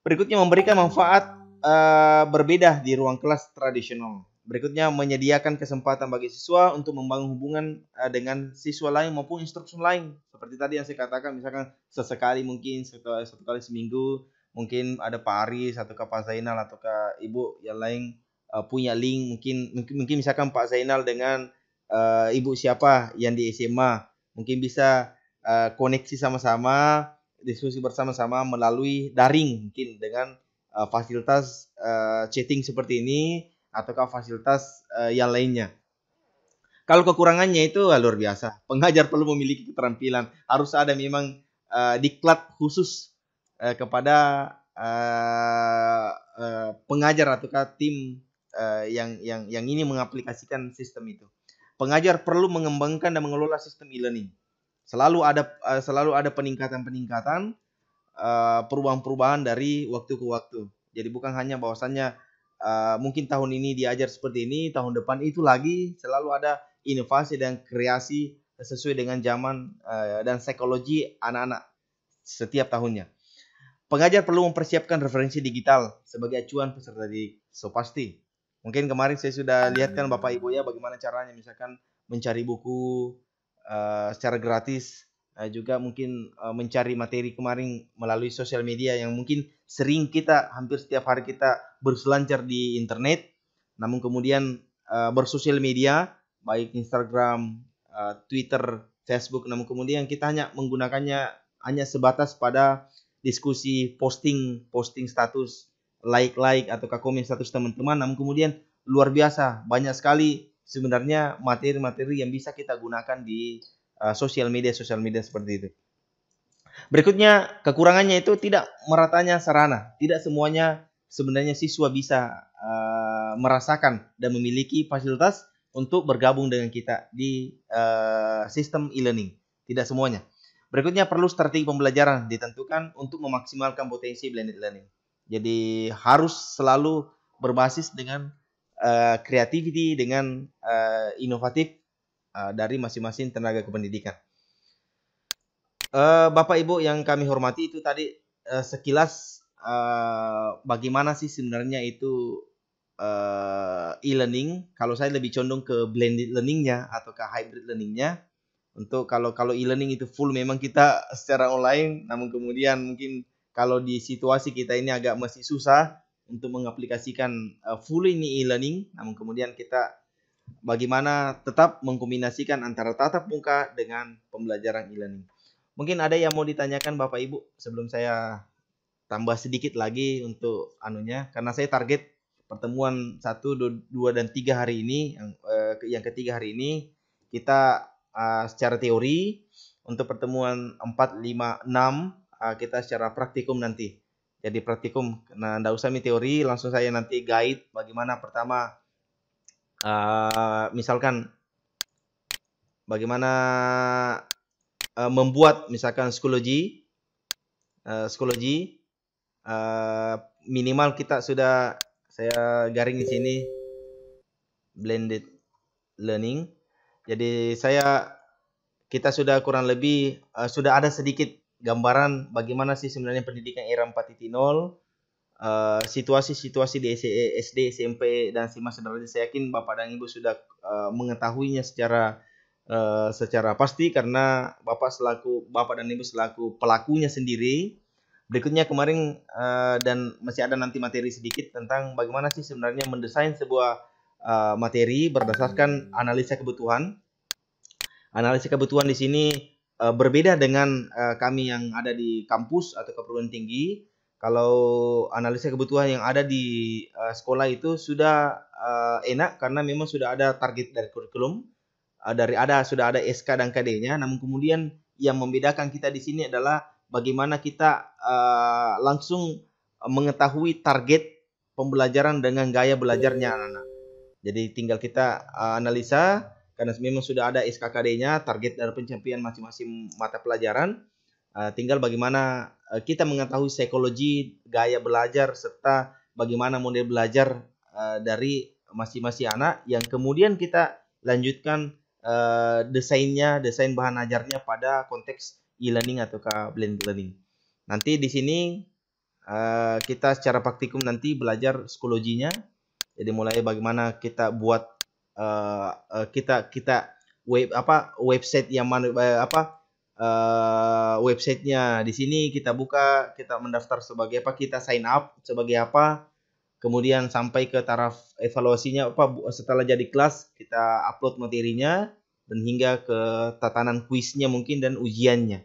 Berikutnya memberikan manfaat uh, berbeda di ruang kelas tradisional. Berikutnya menyediakan kesempatan bagi siswa untuk membangun hubungan uh, dengan siswa lain maupun instruksi lain. Seperti tadi yang saya katakan, misalkan sesekali mungkin satu, satu kali seminggu, mungkin ada Pak Ari, satu ke Pak Zainal atau Kak Ibu yang lain uh, punya link mungkin mungkin, mungkin misalkan Pak Zainal dengan uh, Ibu siapa yang di SMA mungkin bisa uh, koneksi sama-sama diskusi bersama-sama melalui daring mungkin dengan uh, fasilitas uh, chatting seperti ini ataukah fasilitas uh, yang lainnya. Kalau kekurangannya itu uh, luar biasa. Pengajar perlu memiliki keterampilan. Harus ada memang uh, diklat khusus uh, kepada uh, uh, pengajar ataukah tim uh, yang yang yang ini mengaplikasikan sistem itu. Pengajar perlu mengembangkan dan mengelola sistem e-learning Selalu ada eh, selalu ada peningkatan-peningkatan eh, perubahan-perubahan dari waktu ke waktu. Jadi bukan hanya bahwasannya eh, mungkin tahun ini diajar seperti ini, tahun depan itu lagi selalu ada inovasi dan kreasi sesuai dengan zaman dan psikologi anak-anak setiap tahunnya. Pengajar perlu mempersiapkan referensi digital sebagai acuan peserta didik. So pasti. Mungkin kemarin saya sudah lihatkan Bapak Ibu ya bagaimana caranya misalkan mencari buku, Eh, secara gratis uh, juga mungkin uh, mencari materi kemarin melalui sosial media yang mungkin sering kita hampir setiap hari kita berselancar di internet namun kemudian uh, bersosial media baik Instagram, uh, Twitter, Facebook namun kemudian kita hanya menggunakannya hanya sebatas pada diskusi posting posting status like like atau komen status teman-teman namun kemudian luar biasa banyak sekali sebenarnya materi-materi yang bisa kita gunakan di uh, sosial media sosial media seperti itu. Berikutnya kekurangannya itu tidak meratanya sarana, tidak semuanya sebenarnya siswa bisa uh, merasakan dan memiliki fasilitas untuk bergabung dengan kita di uh, sistem e-learning, tidak semuanya. Berikutnya perlu strategi pembelajaran ditentukan untuk memaksimalkan potensi blended learning. Jadi harus selalu berbasis dengan uh, dengan uh, inovatif uh, dari masing-masing tenaga kependidikan. Uh, Bapak Ibu yang kami hormati itu tadi uh, sekilas uh, bagaimana sih sebenarnya itu uh, e-learning. Kalau saya lebih condong ke blended learningnya atau ke hybrid learningnya. Untuk kalau kalau e-learning itu full memang kita secara online, namun kemudian mungkin kalau di situasi kita ini agak masih susah, untuk mengaplikasikan uh, full ini e-learning, namun kemudian kita bagaimana tetap mengkombinasikan antara tatap muka dengan pembelajaran e-learning. Mungkin ada yang mau ditanyakan Bapak Ibu sebelum saya tambah sedikit lagi untuk anunya karena saya target pertemuan 1 2 dan 3 hari ini yang eh, yang ketiga hari ini kita uh, secara teori untuk pertemuan 4 5 6 kita secara praktikum nanti jadi praktikum nah tidak usah mi teori langsung saya nanti guide bagaimana pertama uh, misalkan bagaimana uh, membuat misalkan psikologi uh, psikologi uh, minimal kita sudah saya garing di sini blended learning jadi saya kita sudah kurang lebih uh, sudah ada sedikit gambaran bagaimana sih sebenarnya pendidikan era 4.0 uh, eh, situasi-situasi di SD, e, SMP dan sima sebenarnya saya yakin Bapak dan Ibu sudah uh, mengetahuinya secara uh, secara pasti karena Bapak selaku Bapak dan Ibu selaku pelakunya sendiri. Berikutnya kemarin uh, dan masih ada nanti materi sedikit tentang bagaimana sih sebenarnya mendesain sebuah uh, materi berdasarkan analisa kebutuhan. Analisa kebutuhan di sini uh, berbeda dengan uh, kami yang ada di kampus atau keperluan tinggi. Kalau analisa kebutuhan yang ada di uh, sekolah itu sudah uh, enak karena memang sudah ada target dari kurikulum, uh, dari ada sudah ada SK dan KD-nya. Namun kemudian yang membedakan kita di sini adalah bagaimana kita uh, langsung mengetahui target pembelajaran dengan gaya belajarnya anak-anak. Jadi tinggal kita uh, analisa karena memang sudah ada SKKD-nya, target dari pencapaian masing-masing mata pelajaran. Uh, tinggal bagaimana uh, kita mengetahui psikologi gaya belajar serta bagaimana model belajar uh, dari masing-masing anak yang kemudian kita lanjutkan uh, desainnya, desain bahan ajarnya pada konteks e-learning atau blended learning. Nanti di sini uh, kita secara praktikum nanti belajar psikologinya. Jadi mulai bagaimana kita buat uh, uh, kita kita web apa website yang mana uh, apa uh, websitenya di sini kita buka kita mendaftar sebagai apa kita sign up sebagai apa kemudian sampai ke taraf evaluasinya apa setelah jadi kelas kita upload materinya dan hingga ke tatanan kuisnya mungkin dan ujiannya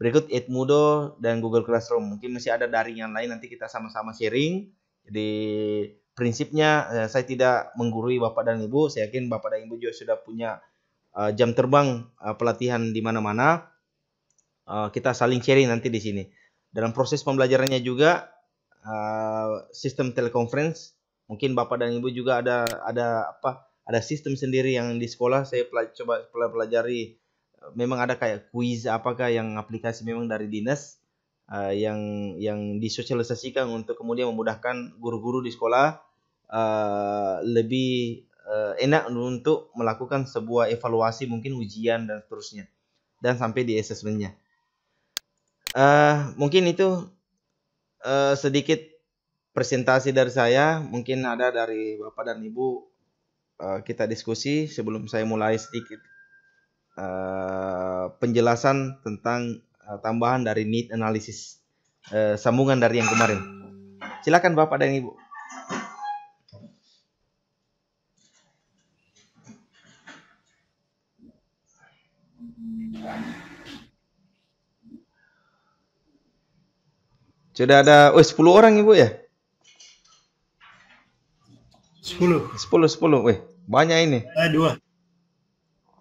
berikut Edmodo dan Google Classroom mungkin masih ada daring yang lain nanti kita sama-sama sharing jadi prinsipnya eh, saya tidak menggurui bapak dan ibu. Saya yakin bapak dan ibu juga sudah punya eh, jam terbang eh, pelatihan di mana-mana. Eh, kita saling sharing nanti di sini. Dalam proses pembelajarannya juga eh, sistem telekonferensi. Mungkin bapak dan ibu juga ada ada apa? Ada sistem sendiri yang di sekolah saya pelaj coba pelajari. Eh, memang ada kayak quiz apakah yang aplikasi memang dari dinas uh, yang yang disosialisasikan untuk kemudian memudahkan guru-guru di sekolah uh, lebih uh, enak untuk melakukan sebuah evaluasi mungkin ujian dan seterusnya dan sampai di asesmennya uh, mungkin itu uh, sedikit presentasi dari saya mungkin ada dari bapak dan ibu uh, kita diskusi sebelum saya mulai sedikit uh, penjelasan tentang Eh, tambahan dari need analysis eh, sambungan dari yang kemarin. Silakan Bapak dan Ibu. Sudah ada oh 10 orang Ibu ya? 10. 10 10 weh, banyak ini. Eh, dua.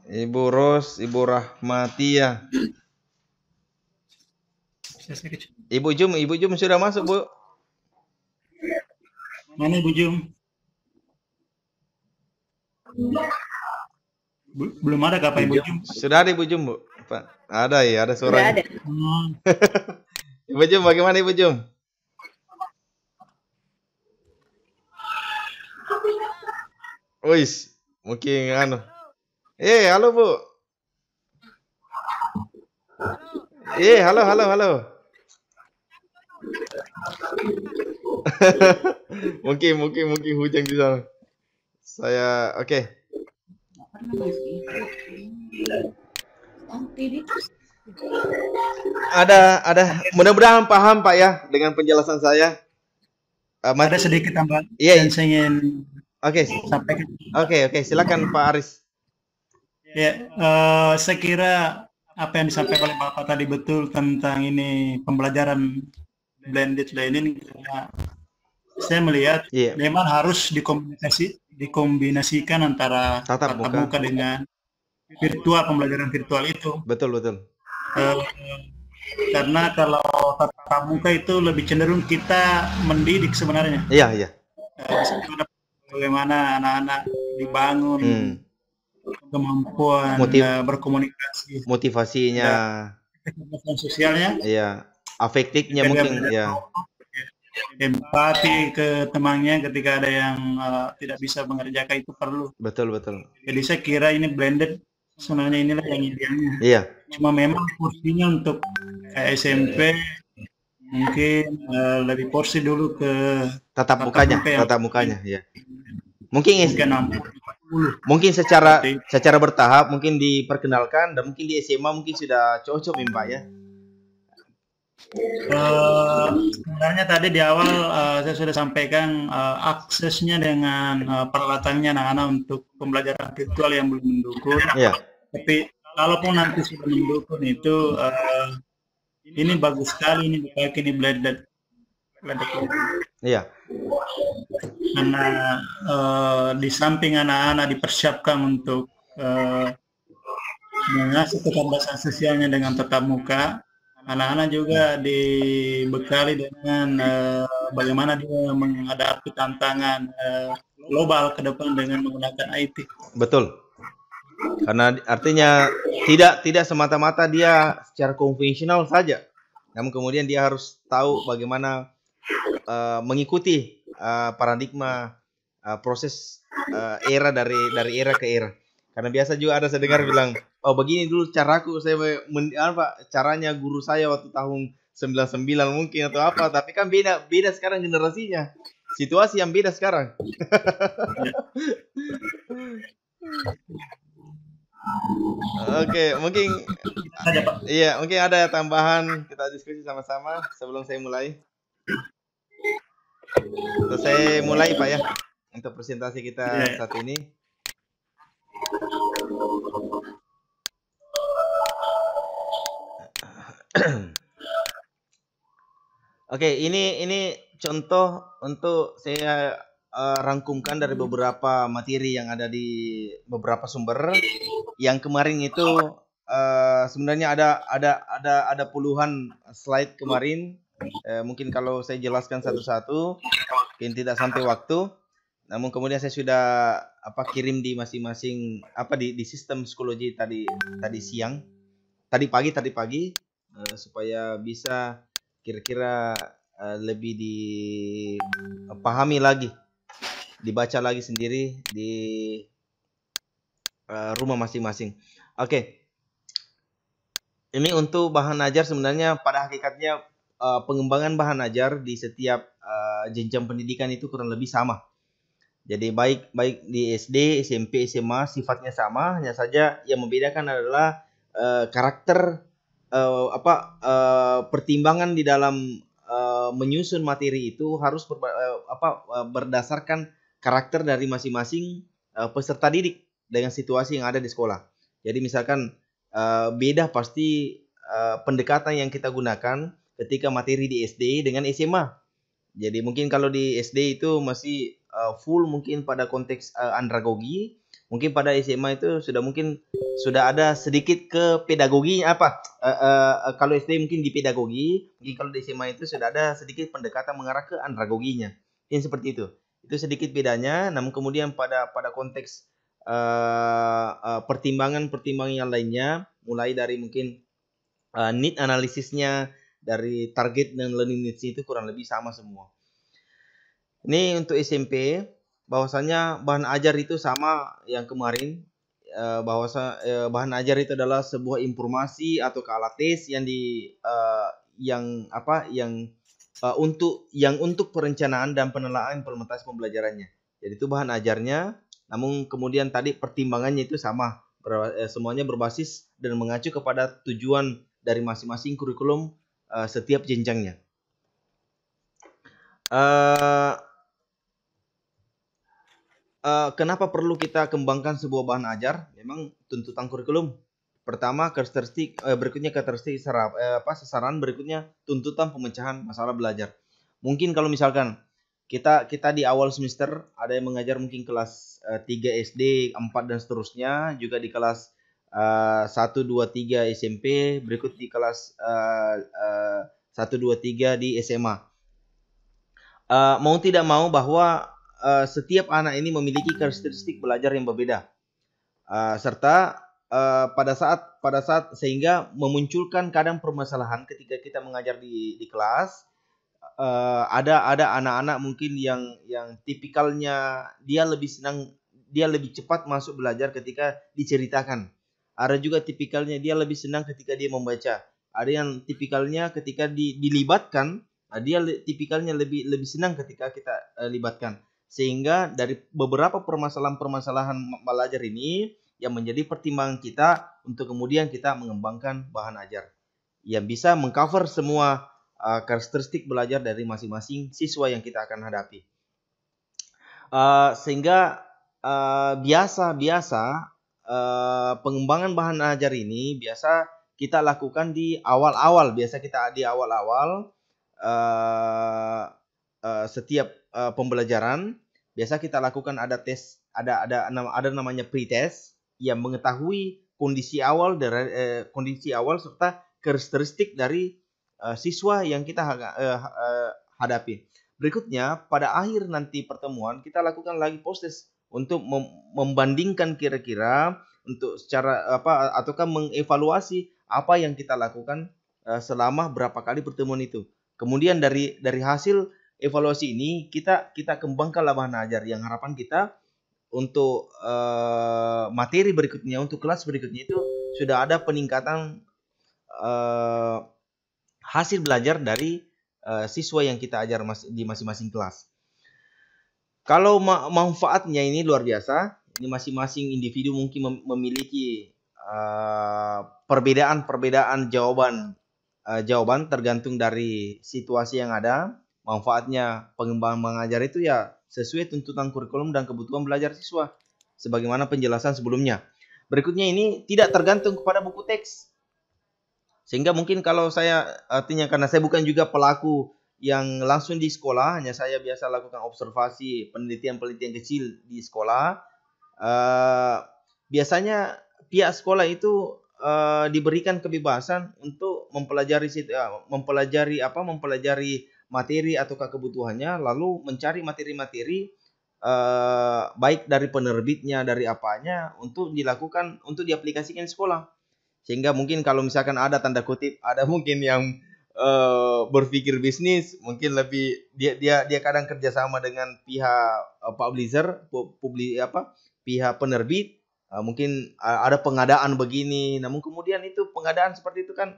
Ibu Ros, Ibu Rahmatia kecil. Ibu Jum, Ibu Jum sudah masuk, Bu. Mana Ibu Jum? Belum ada kapan Ibu Jum? Sudah ada Ibu Jum, Bu. Ada ya, ada suara. Sudah ada. Ibu Jum, bagaimana Ibu Jum? Wis, mungkin anu. Eh, hey, halo Bu. Eh, hey, halo, halo, halo. mungkin mungkin mungkin hujan di sana. Saya oke. Okay. Ada ada mudah-mudahan paham Pak ya dengan penjelasan saya. Uh, Ada sedikit tambahan yeah, yang saya ingin Oke, okay. sampaikan. Oke, okay, oke, okay. silakan Pak Aris. Ya, uh, saya kira apa yang disampaikan oleh Bapak tadi betul tentang ini pembelajaran blended learning karena saya melihat yeah. memang harus dikomunikasi dikombinasikan antara tatap, tatap muka. muka dengan virtual pembelajaran virtual itu. Betul betul. Uh, karena kalau tatap muka itu lebih cenderung kita mendidik sebenarnya. Iya iya. Uh, bagaimana anak-anak dibangun hmm. kemampuan Motiv uh, berkomunikasi, motivasinya, kegiatan sosialnya. Iya afektifnya mungkin ya. Oh, ya empati ke temannya ketika ada yang uh, tidak bisa mengerjakan itu perlu betul betul jadi saya kira ini blended sebenarnya inilah yang idealnya iya cuma memang porsinya untuk SMP mungkin uh, lebih porsi dulu ke tatap mukanya tatap mukanya ya mungkin iya. mungkin, mungkin secara secara bertahap mungkin diperkenalkan dan mungkin di SMA mungkin sudah cocok Mbak ya Eh, sebenarnya tadi di awal uh, saya sudah sampaikan uh, aksesnya dengan uh, peralatannya anak-anak untuk pembelajaran virtual yang belum mendukung. Yeah. Tapi kalaupun nanti sudah mendukung itu uh, ini bagus sekali ini baik ini blended blended. Iya. Yeah. Karena uh, di samping anak-anak dipersiapkan untuk uh, mengasih kecerdasan sosialnya dengan tetap muka, anak-anak juga dibekali dengan uh, bagaimana dia menghadapi tantangan uh, global ke depan dengan menggunakan IT. Betul. Karena artinya tidak tidak semata-mata dia secara konvensional saja, namun kemudian dia harus tahu bagaimana uh, mengikuti uh, paradigma uh, proses uh, era dari dari era ke era. Karena biasa juga ada saya dengar bilang oh begini dulu caraku saya men, apa caranya guru saya waktu tahun 99 mungkin atau apa tapi kan beda beda sekarang generasinya situasi yang beda sekarang Oke, okay, mungkin iya, mungkin ada tambahan kita diskusi sama-sama sebelum saya mulai. So, saya mulai Pak ya untuk presentasi kita yeah. saat ini. Oke, okay, ini ini contoh untuk saya uh, rangkumkan dari beberapa materi yang ada di beberapa sumber. Yang kemarin itu uh, sebenarnya ada ada ada ada puluhan slide kemarin. Uh, mungkin kalau saya jelaskan satu-satu, mungkin tidak sampai waktu. Namun kemudian saya sudah apa kirim di masing-masing apa di di sistem psikologi tadi tadi siang, tadi pagi tadi pagi Eh, supaya bisa kira-kira uh, lebih dipahami lagi, dibaca lagi sendiri di uh, rumah masing-masing. Oke. Okay. Ini untuk bahan ajar sebenarnya pada hakikatnya uh, pengembangan bahan ajar di setiap uh, jenjang pendidikan itu kurang lebih sama. Jadi baik baik di SD, SMP, SMA sifatnya sama, hanya saja yang membedakan adalah uh, karakter uh, apa uh, pertimbangan di dalam uh, menyusun materi itu harus ber, uh, apa uh, berdasarkan karakter dari masing-masing uh, peserta didik dengan situasi yang ada di sekolah. Jadi misalkan uh, beda pasti uh, pendekatan yang kita gunakan ketika materi di SD dengan SMA. Jadi mungkin kalau di SD itu masih uh, full mungkin pada konteks uh, andragogi, mungkin pada SMA itu sudah mungkin sudah ada sedikit ke pedagogi apa uh, uh, kalau SD mungkin di pedagogi mungkin kalau di SMA itu sudah ada sedikit pendekatan mengarah ke andragoginya yang seperti itu itu sedikit bedanya namun kemudian pada pada konteks pertimbangan-pertimbangan uh, uh, pertimbangan -pertimbangan yang lainnya mulai dari mungkin uh, need analisisnya dari target dan learning needs itu kurang lebih sama semua ini untuk SMP, bahwasannya bahan ajar itu sama yang kemarin eh, eh, bahan ajar itu adalah sebuah informasi atau kalatis yang di uh, yang apa yang uh, untuk yang untuk perencanaan dan penelaan implementasi pembelajarannya. Jadi itu bahan ajarnya, namun kemudian tadi pertimbangannya itu sama, semuanya berbasis dan mengacu kepada tujuan dari masing-masing kurikulum uh, setiap jenjangnya. Uh, uh, kenapa perlu kita kembangkan sebuah bahan ajar? Memang tuntutan kurikulum. Pertama, karakteristik uh, eh, berikutnya karakteristik serap eh, apa sasaran berikutnya tuntutan pemecahan masalah belajar. Mungkin kalau misalkan kita kita di awal semester ada yang mengajar mungkin kelas uh, 3 SD, 4 dan seterusnya, juga di kelas uh, 1 2 3 SMP, berikut di kelas uh, uh, 1 2 3 di SMA. Uh, eh, mau tidak mau bahwa Eh, setiap anak ini memiliki karakteristik belajar yang berbeda uh, serta uh, pada saat pada saat sehingga memunculkan kadang permasalahan ketika kita mengajar di di kelas uh, ada ada anak-anak mungkin yang yang tipikalnya dia lebih senang dia lebih cepat masuk belajar ketika diceritakan. Ada juga tipikalnya dia lebih senang ketika dia membaca. Ada yang tipikalnya ketika di, dilibatkan, nah dia tipikalnya lebih lebih senang ketika kita uh, libatkan sehingga dari beberapa permasalahan-permasalahan belajar ini yang menjadi pertimbangan kita untuk kemudian kita mengembangkan bahan ajar yang bisa mengcover semua uh, karakteristik belajar dari masing-masing siswa yang kita akan hadapi. Uh, sehingga uh, biasa-biasa uh, uh, pengembangan bahan ajar ini biasa kita lakukan di awal-awal, biasa kita di awal-awal uh, uh, setiap uh, pembelajaran biasa kita lakukan ada tes ada ada ada namanya pretest yang mengetahui kondisi awal dari eh, kondisi awal serta karakteristik dari eh, siswa yang kita eh, eh, hadapi. Berikutnya, pada akhir nanti pertemuan kita lakukan lagi proses untuk mem membandingkan kira-kira untuk secara apa ataukah mengevaluasi apa yang kita lakukan eh, selama berapa kali pertemuan itu. Kemudian dari dari hasil evaluasi ini kita kita kembangkan bahan ajar yang harapan kita untuk uh, materi berikutnya untuk kelas berikutnya itu sudah ada peningkatan uh, hasil belajar dari uh, siswa yang kita ajar mas di masing-masing kelas. Kalau ma manfaatnya ini luar biasa, ini masing-masing individu mungkin mem memiliki perbedaan-perbedaan uh, jawaban uh, jawaban tergantung dari situasi yang ada Manfaatnya pengembangan mengajar itu ya sesuai tuntutan kurikulum dan kebutuhan belajar siswa sebagaimana penjelasan sebelumnya. Berikutnya ini tidak tergantung kepada buku teks. Sehingga mungkin kalau saya artinya karena saya bukan juga pelaku yang langsung di sekolah, hanya saya biasa lakukan observasi penelitian-penelitian kecil di sekolah. Uh, biasanya pihak sekolah itu uh, diberikan kebebasan untuk mempelajari uh, mempelajari apa mempelajari materi atau kebutuhannya lalu mencari materi-materi eh, baik dari penerbitnya dari apanya untuk dilakukan untuk diaplikasikan sekolah sehingga mungkin kalau misalkan ada tanda kutip ada mungkin yang eh, berpikir bisnis mungkin lebih dia dia dia kadang kerjasama dengan pihak eh, publisher publi apa pihak penerbit eh, mungkin ada pengadaan begini namun kemudian itu pengadaan seperti itu kan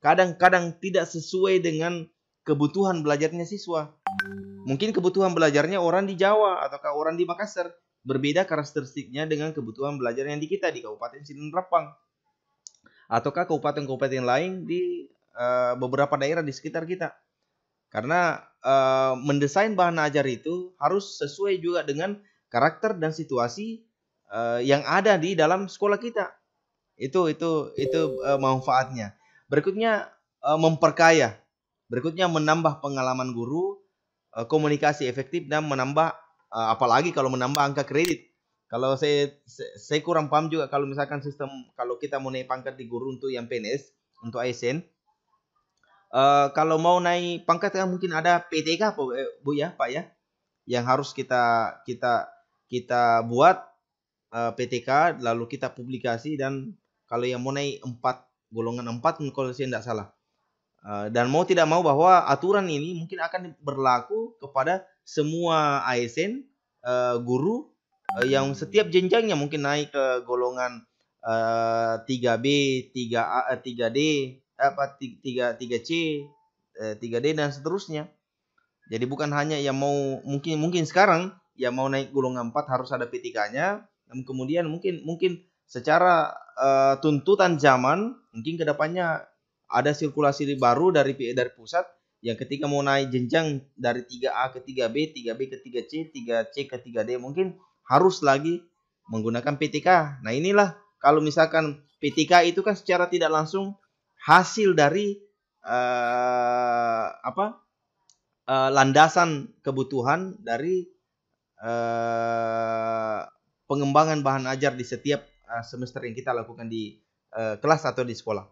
kadang-kadang tidak sesuai dengan kebutuhan belajarnya siswa. Mungkin kebutuhan belajarnya orang di Jawa ataukah orang di Makassar berbeda karakteristiknya dengan kebutuhan belajar yang di kita di Kabupaten Sinan ataukah kabupaten-kabupaten lain di uh, beberapa daerah di sekitar kita. Karena uh, mendesain bahan ajar itu harus sesuai juga dengan karakter dan situasi uh, yang ada di dalam sekolah kita. Itu itu itu uh, manfaatnya. Berikutnya uh, memperkaya Berikutnya menambah pengalaman guru, eh, komunikasi efektif dan menambah eh, apalagi kalau menambah angka kredit. Kalau saya saya kurang paham juga kalau misalkan sistem kalau kita mau naik pangkat di guru untuk yang PNS untuk ASN eh, kalau mau naik pangkat kan mungkin ada PTK Bu, Bu ya Pak ya yang harus kita kita kita buat PTK lalu kita publikasi dan kalau yang mau naik 4 golongan 4 kalau saya tidak salah Eh, dan mau tidak mau bahwa aturan ini mungkin akan berlaku kepada semua ASN eh, guru eh, yang setiap jenjangnya mungkin naik ke golongan 3B, 3A, 3D, apa 3 3C, 3D dan seterusnya. Jadi bukan hanya yang mau mungkin mungkin sekarang yang mau naik golongan 4 harus ada PTK-nya. Kemudian mungkin mungkin secara uh, tuntutan zaman mungkin kedepannya ada sirkulasi baru dari e, dari pusat yang ketika mau naik jenjang dari 3A ke 3B, 3B ke 3C, 3C ke 3D mungkin harus lagi menggunakan PTK. Nah, inilah kalau misalkan PTK itu kan secara tidak langsung hasil dari uh, apa? Uh, landasan kebutuhan dari uh, pengembangan bahan ajar di setiap uh, semester yang kita lakukan di uh, kelas atau di sekolah.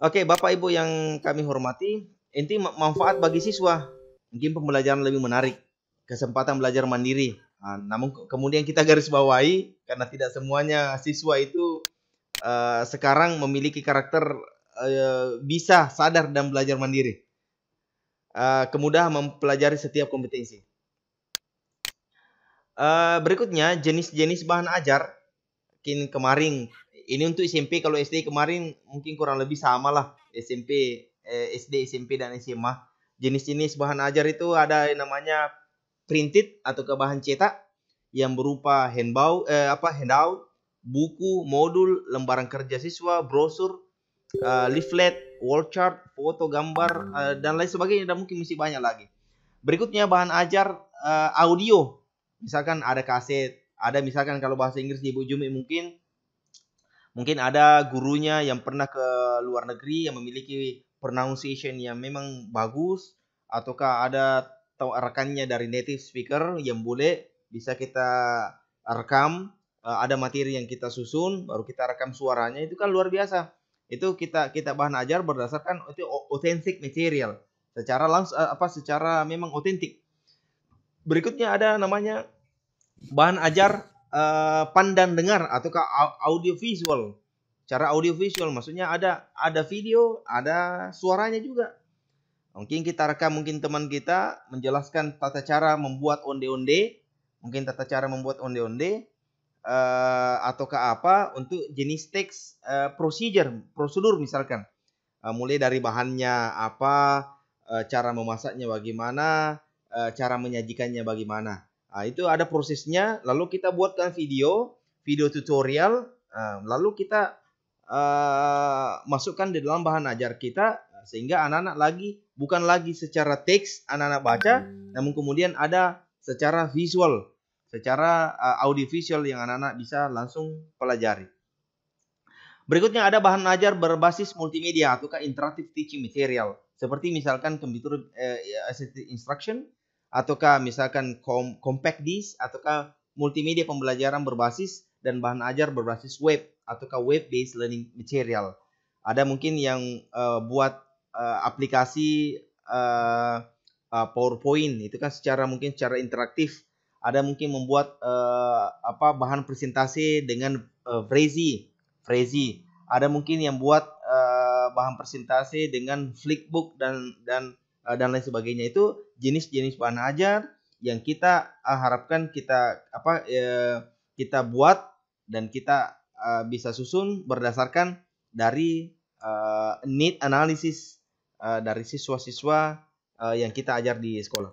Oke, Bapak Ibu yang kami hormati, inti manfaat bagi siswa. Mungkin pembelajaran lebih menarik, kesempatan belajar mandiri. Nah, namun kemudian kita garis bawahi karena tidak semuanya siswa itu uh, sekarang memiliki karakter uh, bisa sadar dan belajar mandiri. Uh, eh, kemudahan mempelajari setiap kompetensi. Uh, berikutnya jenis-jenis bahan ajar. Mungkin kemarin ini untuk SMP kalau SD kemarin mungkin kurang lebih sama lah SMP eh, SD SMP dan SMA. Jenis-jenis bahan ajar itu ada yang namanya printed atau ke bahan cetak yang berupa handbau eh, apa handout, buku, modul, lembaran kerja siswa, brosur, uh, leaflet, wall chart, foto, gambar uh, dan lain sebagainya dan mungkin masih banyak lagi. Berikutnya bahan ajar uh, audio. Misalkan ada kaset, ada misalkan kalau bahasa Inggris di Bujumi mungkin Mungkin ada gurunya yang pernah ke luar negeri yang memiliki pronunciation yang memang bagus ataukah ada rekannya dari native speaker yang boleh bisa kita rekam eh, ada materi yang kita susun baru kita rekam suaranya itu kan luar biasa itu kita kita bahan ajar berdasarkan itu authentic material secara langsung eh, apa secara memang otentik berikutnya ada namanya bahan ajar Eh, pandang dengar ataukah audio visual. Cara audio visual maksudnya ada ada video, ada suaranya juga. Mungkin kita rekam mungkin teman kita menjelaskan tata cara membuat onde-onde, mungkin tata cara membuat onde-onde uh, ataukah apa untuk jenis teks uh, procedure, prosedur misalkan. Uh, mulai dari bahannya apa, uh, cara memasaknya bagaimana, uh, cara menyajikannya bagaimana. Nah, itu ada prosesnya. Lalu kita buatkan video, video tutorial. Ah, lalu kita uh, masukkan di dalam bahan ajar kita sehingga anak-anak lagi bukan lagi secara teks anak-anak baca, hmm. namun kemudian ada secara visual, secara uh, audiovisual yang anak-anak bisa langsung pelajari. Berikutnya ada bahan ajar berbasis multimedia ataukah interactive teaching material seperti misalkan computer uh, eh, assisted instruction, ataukah misalkan kom compact disk, ataukah multimedia pembelajaran berbasis dan bahan ajar berbasis web ataukah web based learning material. Ada mungkin yang uh, buat uh, aplikasi uh, uh, PowerPoint itu kan secara mungkin secara interaktif. Ada mungkin membuat uh, apa bahan presentasi dengan uh, Frezi, Frezi. Ada mungkin yang buat uh, bahan presentasi dengan flipbook dan dan dan lain sebagainya. Itu jenis-jenis bahan ajar yang kita uh, harapkan kita apa uh, kita buat dan kita uh, bisa susun berdasarkan dari uh, need analysis uh, dari siswa-siswa uh, yang kita ajar di sekolah.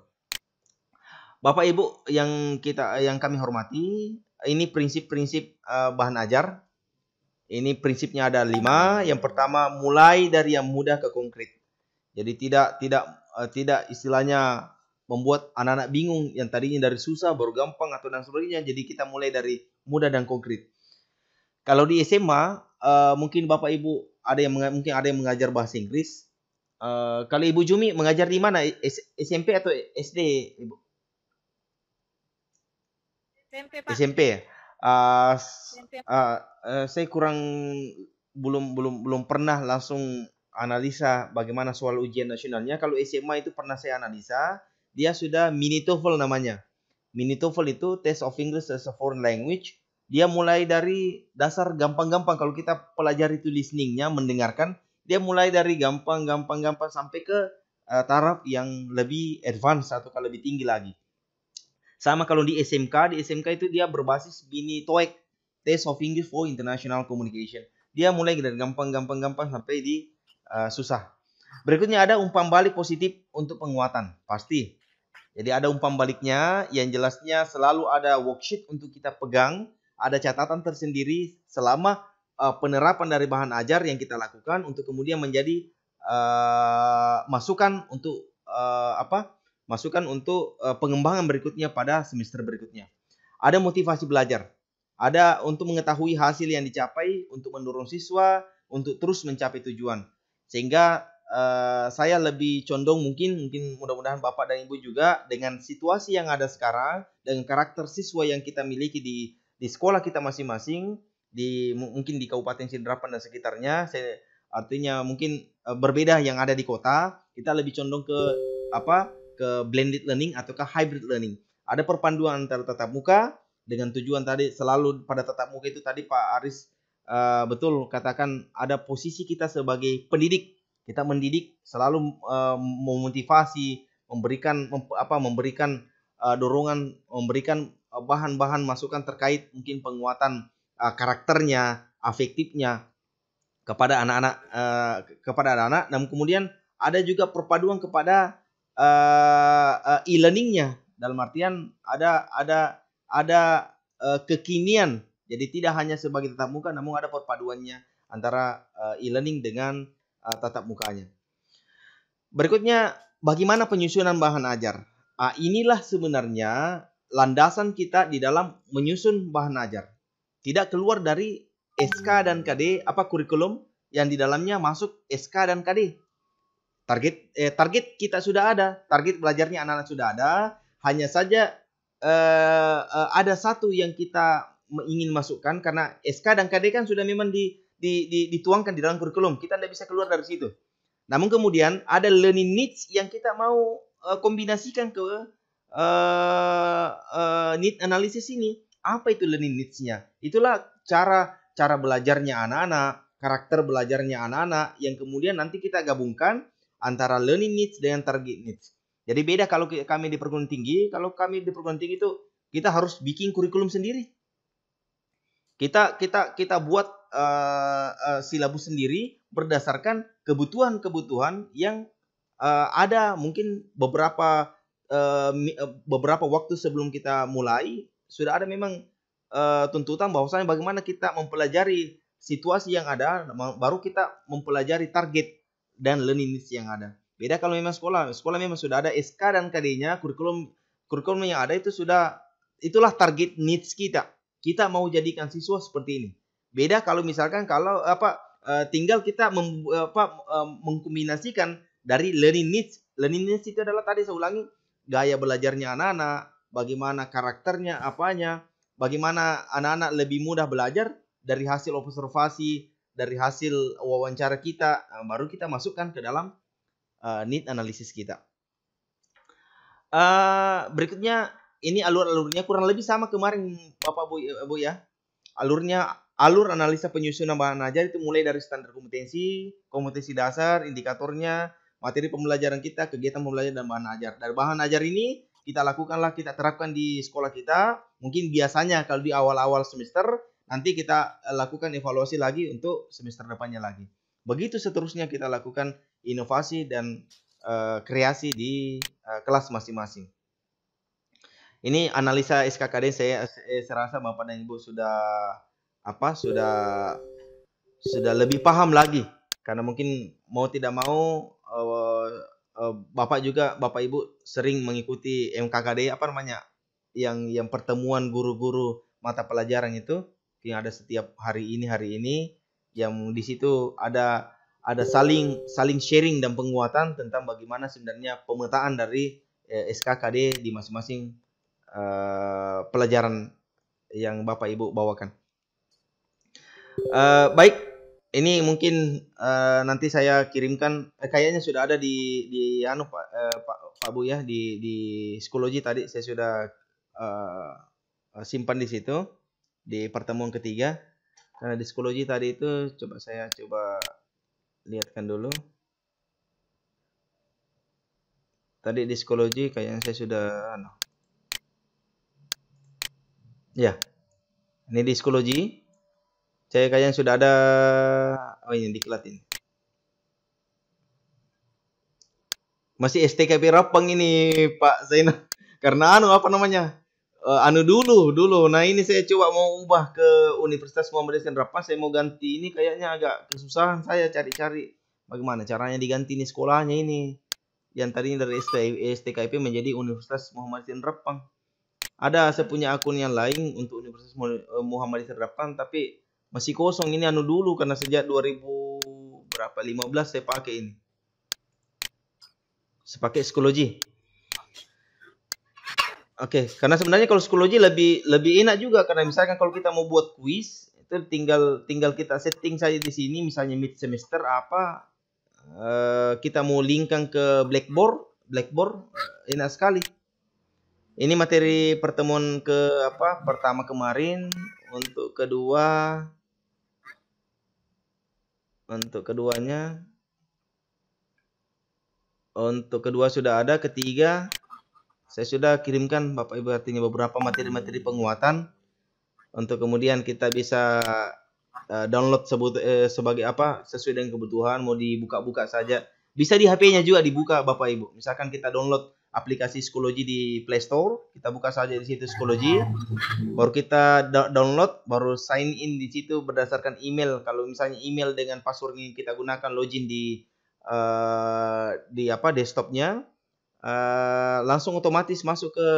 Bapak Ibu yang kita yang kami hormati, ini prinsip-prinsip uh, bahan ajar. Ini prinsipnya ada lima. Yang pertama mulai dari yang mudah ke konkret. Jadi tidak tidak Eh, tidak istilahnya membuat anak-anak bingung yang tadinya dari susah baru gampang atau dan sebagainya. Jadi kita mulai dari mudah dan konkret. Kalau di SMA uh, eh, mungkin Bapak Ibu ada yang mungkin ada yang mengajar bahasa Inggris. Uh, kalau Ibu Jumi mengajar di mana? S SMP atau SD, Ibu? SMP, Pak. SMP. Uh, ya? ah, Uh, ah, uh, saya kurang belum belum belum pernah langsung analisa bagaimana soal ujian nasionalnya. Kalau SMA itu pernah saya analisa, dia sudah mini TOEFL namanya. Mini TOEFL itu Test of English as a Foreign Language. Dia mulai dari dasar gampang-gampang kalau kita pelajari itu listeningnya, mendengarkan, dia mulai dari gampang-gampang-gampang sampai ke uh, taraf yang lebih advance atau kalau lebih tinggi lagi. Sama kalau di SMK, di SMK itu dia berbasis mini TOEIC, Test of English for International Communication. Dia mulai dari gampang-gampang-gampang sampai di uh, susah. Berikutnya ada umpan balik positif untuk penguatan, pasti. Jadi ada umpan baliknya yang jelasnya selalu ada worksheet untuk kita pegang, ada catatan tersendiri selama uh, penerapan dari bahan ajar yang kita lakukan untuk kemudian menjadi uh, masukan untuk uh, apa? Masukan untuk uh, pengembangan berikutnya pada semester berikutnya. Ada motivasi belajar, ada untuk mengetahui hasil yang dicapai, untuk mendorong siswa untuk terus mencapai tujuan. Sehingga uh, saya lebih condong mungkin mungkin mudah-mudahan Bapak dan Ibu juga dengan situasi yang ada sekarang dengan karakter siswa yang kita miliki di di sekolah kita masing-masing di mungkin di Kabupaten Sidrapan dan sekitarnya saya artinya mungkin uh, berbeda yang ada di kota kita lebih condong ke apa ke blended learning ataukah hybrid learning ada perpanduan antara tatap muka dengan tujuan tadi selalu pada tatap muka itu tadi Pak Aris uh, betul katakan ada posisi kita sebagai pendidik. Kita mendidik selalu uh, memotivasi, memberikan mem, apa memberikan uh, dorongan, memberikan bahan-bahan masukan terkait mungkin penguatan uh, karakternya, afektifnya kepada anak-anak uh, kepada anak-anak dan kemudian ada juga perpaduan kepada uh, uh, e-learningnya dalam artian ada ada ada uh, kekinian jadi tidak hanya sebagai tatap muka namun ada perpaduannya antara uh, e-learning dengan uh, tatap mukanya. Berikutnya bagaimana penyusunan bahan ajar. Uh, inilah sebenarnya landasan kita di dalam menyusun bahan ajar. Tidak keluar dari SK dan KD apa kurikulum yang di dalamnya masuk SK dan KD. Target eh, target kita sudah ada, target belajarnya anak-anak sudah ada, hanya saja eh, eh ada satu yang kita ingin masukkan karena SK dan KD kan sudah memang di, di, di, dituangkan di dalam kurikulum. Kita tidak bisa keluar dari situ. Namun kemudian ada learning needs yang kita mau uh, kombinasikan ke uh, uh, need analysis ini. Apa itu learning needs-nya? Itulah cara cara belajarnya anak-anak, karakter belajarnya anak-anak yang kemudian nanti kita gabungkan antara learning needs dengan target needs. Jadi beda kalau kami di perguruan tinggi, kalau kami di perguruan tinggi itu kita harus bikin kurikulum sendiri kita kita kita buat uh, uh, silabus sendiri berdasarkan kebutuhan-kebutuhan yang uh, ada mungkin beberapa uh, beberapa waktu sebelum kita mulai sudah ada memang uh, tuntutan bahwasanya bagaimana kita mempelajari situasi yang ada baru kita mempelajari target dan learning needs yang ada. Beda kalau memang sekolah, sekolah memang sudah ada SK dan KD-nya, kurikulum kurikulum yang ada itu sudah itulah target needs kita kita mau jadikan siswa seperti ini. Beda kalau misalkan kalau apa eh, tinggal kita mem, apa eh, mengkombinasikan dari learning needs. Learning needs itu adalah tadi saya ulangi gaya belajarnya anak-anak, bagaimana karakternya, apanya, bagaimana anak-anak lebih mudah belajar dari hasil observasi, dari hasil wawancara kita, nah, baru kita masukkan ke dalam eh, need analysis kita. Uh, berikutnya ini alur-alurnya kurang lebih sama kemarin Bapak Bu, eh, Bu ya. Alurnya alur analisa penyusunan bahan ajar itu mulai dari standar kompetensi, kompetensi dasar, indikatornya, materi pembelajaran kita, kegiatan pembelajaran dan bahan ajar. Dari bahan ajar ini kita lakukanlah kita terapkan di sekolah kita. Mungkin biasanya kalau di awal-awal semester nanti kita eh, lakukan evaluasi lagi untuk semester depannya lagi. Begitu seterusnya kita lakukan inovasi dan uh, kreasi di uh, kelas masing-masing ini analisa SKKD saya, eh, saya rasa Bapak dan Ibu sudah apa sudah sudah lebih paham lagi karena mungkin mau tidak mau uh, uh, Bapak juga Bapak Ibu sering mengikuti MKKD apa namanya yang yang pertemuan guru-guru mata pelajaran itu yang ada setiap hari ini hari ini yang di situ ada ada saling saling sharing dan penguatan tentang bagaimana sebenarnya pemetaan dari SKKD di masing-masing Eh, pelajaran yang Bapak Ibu bawakan. Uh, baik, ini mungkin uh, nanti saya kirimkan eh, kayaknya sudah ada di di anu Pak eh, Pak, Pak Bu ya di di psikologi tadi saya sudah uh, simpan di situ di pertemuan ketiga. Karena di psikologi tadi itu coba saya coba lihatkan dulu. Tadi di psikologi kayaknya saya sudah anu Ya. Ini di psikologi. Saya kalian sudah ada oh ini diklat ini. Masih STKP Rapang ini Pak Zainal. Karena anu apa namanya? Uh, anu dulu, dulu. Nah, ini saya coba mau ubah ke Universitas Muhammadiyah Pas. Saya mau ganti ini kayaknya agak kesusahan saya cari-cari bagaimana caranya diganti ini sekolahnya ini. Yang tadinya dari STKP menjadi Universitas Muhammadiyah Rapang ada saya punya akun yang lain untuk Universitas eh, Muhammadiyah Serdapan tapi masih kosong ini anu dulu karena sejak 2000 berapa 15 saya pakai ini saya pakai psikologi Oke, okay, karena sebenarnya kalau psikologi lebih lebih enak juga karena misalkan kalau kita mau buat kuis itu tinggal tinggal kita setting saja di sini misalnya mid semester apa eh, kita mau linkkan ke Blackboard, Blackboard eh, enak sekali. Ini materi pertemuan ke apa? Pertama kemarin, untuk kedua untuk keduanya untuk kedua sudah ada, ketiga saya sudah kirimkan Bapak Ibu artinya beberapa materi-materi penguatan untuk kemudian kita bisa eh, download sebut, eh, sebagai apa sesuai dengan kebutuhan mau dibuka-buka saja bisa di HP-nya juga dibuka Bapak Ibu misalkan kita download aplikasi psikologi di Play Store. Kita buka saja di situ psikologi. Baru kita download, baru sign in di situ berdasarkan email. Kalau misalnya email dengan password yang kita gunakan login di uh, di apa desktopnya, uh, langsung otomatis masuk ke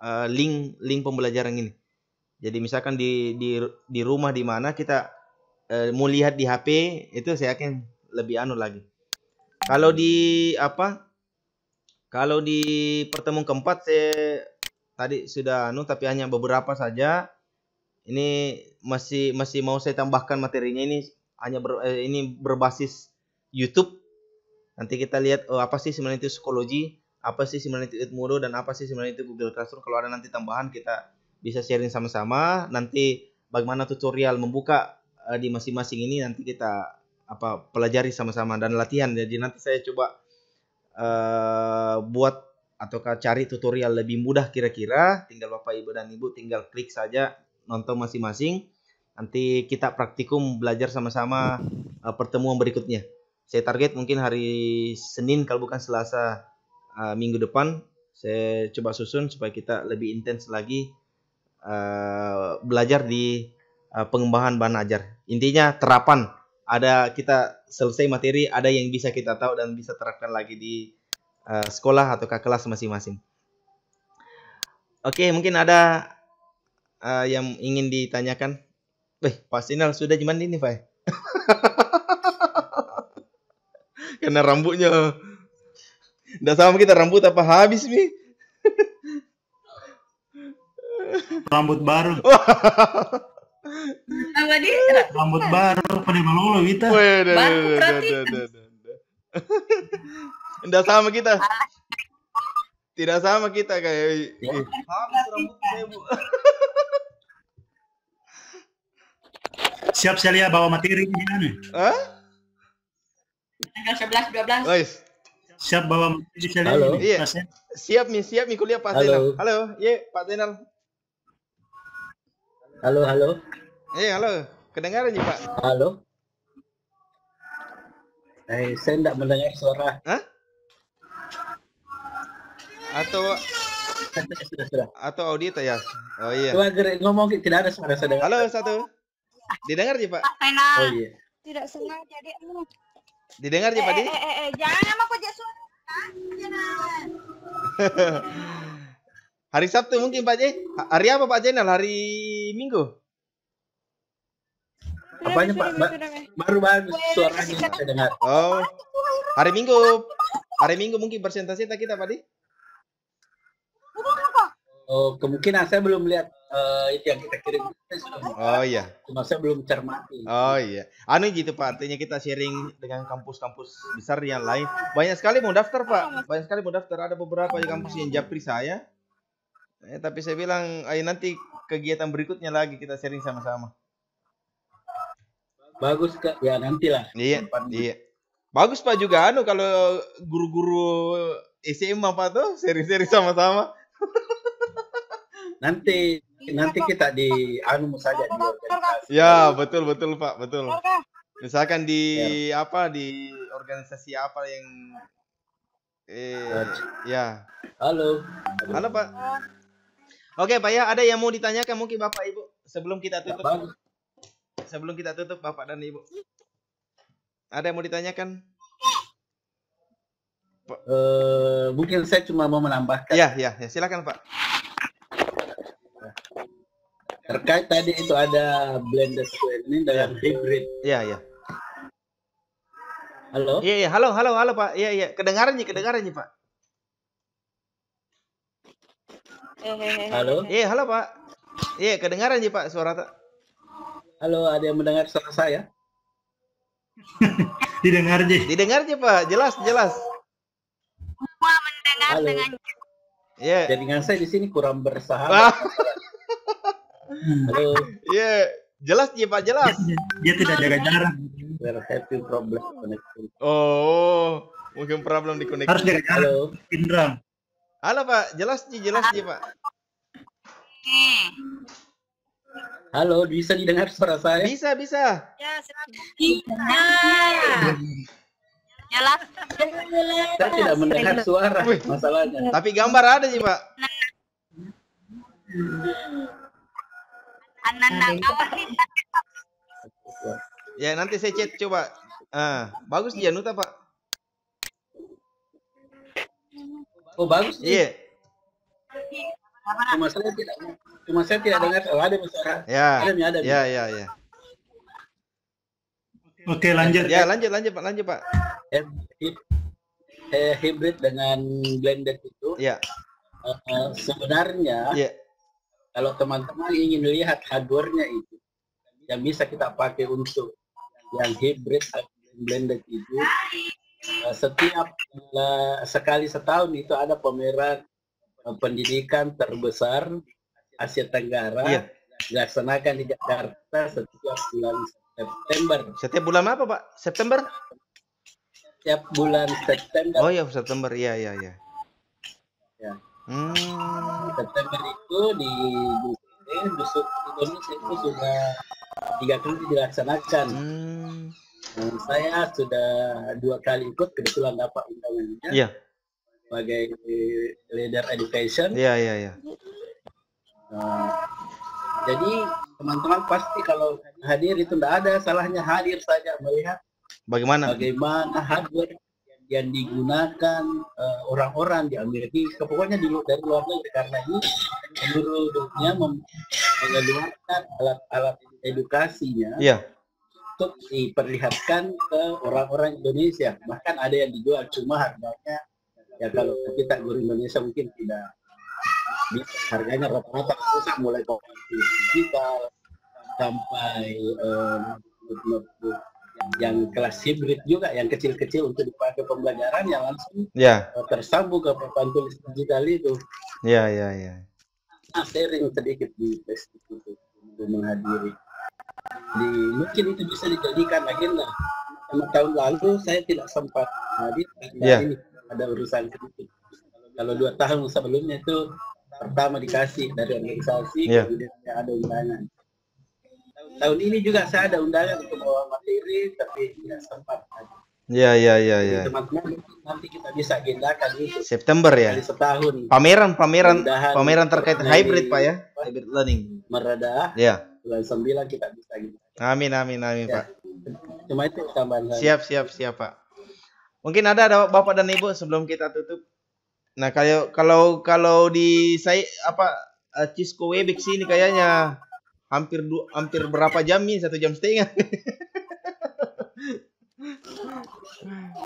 uh, link link pembelajaran ini. Jadi misalkan di di di rumah di mana kita uh, mau lihat di HP itu saya yakin lebih anu lagi. Kalau di apa kalau di pertemuan keempat saya tadi sudah anu tapi hanya beberapa saja. Ini masih masih mau saya tambahkan materinya ini hanya ber, eh, ini berbasis YouTube. Nanti kita lihat oh, apa sih sebenarnya itu psikologi, apa sih sebenarnya itu Edmodo dan apa sih sebenarnya itu Google Classroom. Kalau ada nanti tambahan kita bisa sharing sama-sama. Nanti bagaimana tutorial membuka eh, di masing-masing ini nanti kita apa pelajari sama-sama dan latihan. Jadi nanti saya coba Eh, buat atau cari tutorial lebih mudah kira-kira tinggal Bapak Ibu dan Ibu tinggal klik saja nonton masing-masing nanti kita praktikum belajar sama-sama uh, pertemuan berikutnya saya target mungkin hari Senin kalau bukan Selasa uh, minggu depan saya coba susun supaya kita lebih intens lagi uh, belajar di uh, pengembangan bahan ajar intinya terapan ada kita selesai materi ada yang bisa kita tahu dan bisa terapkan lagi di uh, sekolah atau ke kelas masing-masing. Oke, okay, mungkin ada uh, yang ingin ditanyakan. Wih, Pak Sinal sudah cuman ini, Pak. Karena rambutnya. Tidak sama kita rambut apa habis, nih? rambut baru. Apa dia? Rambut baru pada malu lo kita. Baru berarti. Tidak sama kita. Tidak sama kita kayak. Siap saya lihat bawa materi gimana nih? Hah? Tanggal 11 12. Guys. Siap bawa materi saya Halo. Iya. Siap nih, siap nih kuliah Pak Halo. Halo, iya Pak Zainal. Halo, halo. Eh, halo. Kedengaran nih, Pak? Halo. Eh, saya tidak mendengar suara. Hah? Atau sudah, sudah. Atau audio ya? Oh iya. Coba ngomong tidak ada suara saudara. Halo, satu. Didengar nih Pak? Oh iya. Tidak sengaja dia. Didengar nih Pak? Eh eh, eh, eh, eh, jangan aku jadi suara. Jangan. Hari Sabtu mungkin Pak J. Hari apa Pak Jenal? Hari Minggu? Apanya Pak? Ba ya? baru baru suaranya saya dengar. Oh. Hari Minggu. Hari Minggu mungkin presentasi kita Pak Di. Oh, kemungkinan saya belum lihat eh, itu yang kita kirim. Oh iya. Cuma saya belum cermati. Oh iya. Anu gitu Pak, artinya kita sharing dengan kampus-kampus besar yang lain. Banyak sekali mau daftar Pak. Oh, Banyak sekali mau daftar. Ada beberapa di kampus yang japri saya. Eh, tapi saya bilang, ayo nanti kegiatan berikutnya lagi kita sharing sama-sama. Bagus kak, ya nantilah. Iya, Pak. iya. Bagus pak juga anu kalau guru-guru SMA apa tuh seri-seri sama-sama. nanti nanti kita di anu saja di organisasi. Ya betul betul pak betul. Misalkan di ya. apa di organisasi apa yang eh Halo. ya. Halo. Halo, Halo pak. Oke, Pak ya, ada yang mau ditanyakan mungkin Bapak Ibu sebelum kita tutup. Bapak. Sebelum kita tutup Bapak dan Ibu. Ada yang mau ditanyakan? Uh, mungkin saya cuma mau menambahkan. Ya, ya, ya, silakan Pak. Terkait tadi itu ada blended blending dalam ya. hybrid. Ya, ya. Halo? Iya, iya, halo, halo, halo Pak. Iya, iya, kedengarannya, kedengarannya Pak. Halo? Iya, halo Pak. Iya, kedengaran sih Pak suara tak. Halo, ada yang mendengar suara saya? Didengar sih. Didengar sih Pak, jelas jelas. Semua mendengar halo. dengan Iya. Yeah. Jaringan saya di sini kurang bersahabat. Ah. halo. Iya, yeah. jelas sih Pak, jelas. Dia, dia tidak jaga jarak. We're having problem connection. Oh, mungkin problem di koneksi. Harus jaga jarak. Halo. Indra. Halo Pak, jelas sih, jelas sih Pak. Halo, bisa didengar suara saya? Bisa, bisa. Ya, Jelas. Iya. Ya saya tidak mendengar suara masalahnya. Tapi gambar ada sih, Pak. Ya, nanti saya chat coba. Ah, bagus nuta Pak. Oh bagus. Iya. Yeah. Cuma saya tidak, cuma saya tidak dengar. Oh ada masalah. Ya. Ada ya ada. Ya ya ya. Oke lanjut. Ya lanjut lanjut pak lanjut pak. Eh, eh hybrid dengan blended itu. Ya. Uh, sebenarnya. Ya. Kalau teman-teman ingin lihat hardware-nya itu yang bisa kita pakai untuk yang hybrid atau blended itu Eh, setiap eh, sekali setahun itu ada pameran eh, pendidikan terbesar Asia Tenggara iya. dilaksanakan di Jakarta setiap bulan September. Setiap bulan apa, Pak? September? Setiap bulan September. Oh ya, September. ya ya iya. Ya. Hmm. September itu di Indonesia itu sudah tiga kali dilaksanakan. Hmm. Nah, saya sudah dua kali ikut kebetulan dapat undangannya. Iya. Sebagai leader education. Iya iya iya. Nah, jadi teman-teman pasti kalau hadir itu tidak ada salahnya hadir saja melihat bagaimana bagaimana hadir yang digunakan orang eh, orang-orang di Amerika, pokoknya di, dari luar negeri karena ini seluruh dunia mengeluarkan alat-alat edukasinya. Iya untuk diperlihatkan ke orang-orang Indonesia. Bahkan ada yang dijual cuma harganya ya kalau kita guru Indonesia mungkin tidak harganya rata-rata susah mulai dari digital sampai notebook eh, yang kelas hybrid juga yang kecil-kecil untuk dipakai pembelajaran yang langsung ya. Eh, tersambung ke papan tulis digital itu. ya yeah, ya yeah, iya. Nah, sharing sedikit di Facebook itu menghadiri di, mungkin itu bisa dijadikan agenda. sama tahun lalu saya tidak sempat hadir karena ya. yeah. ini ada urusan sedikit kalau dua tahun sebelumnya itu pertama dikasih dari organisasi yeah. kemudian ada undangan tahun ini juga saya ada undangan untuk bawa materi tapi tidak sempat hadir. Ya, ya, ya, ya. Teman-teman nanti kita bisa agendakan itu. September ya. Dari setahun. Pameran, pameran, pameran terkait hybrid pak ya, hybrid learning. Merada. Ya bulan sembilan kita bisa gitu. Amin amin amin ya. Pak. Cuma itu tambahan saya. Siap siap siap Pak. Mungkin ada ada Bapak dan Ibu sebelum kita tutup. Nah kalau kalau kalau di saya apa eh, Cisco Webex ini kayaknya hampir du, hampir berapa jam ini satu jam setengah.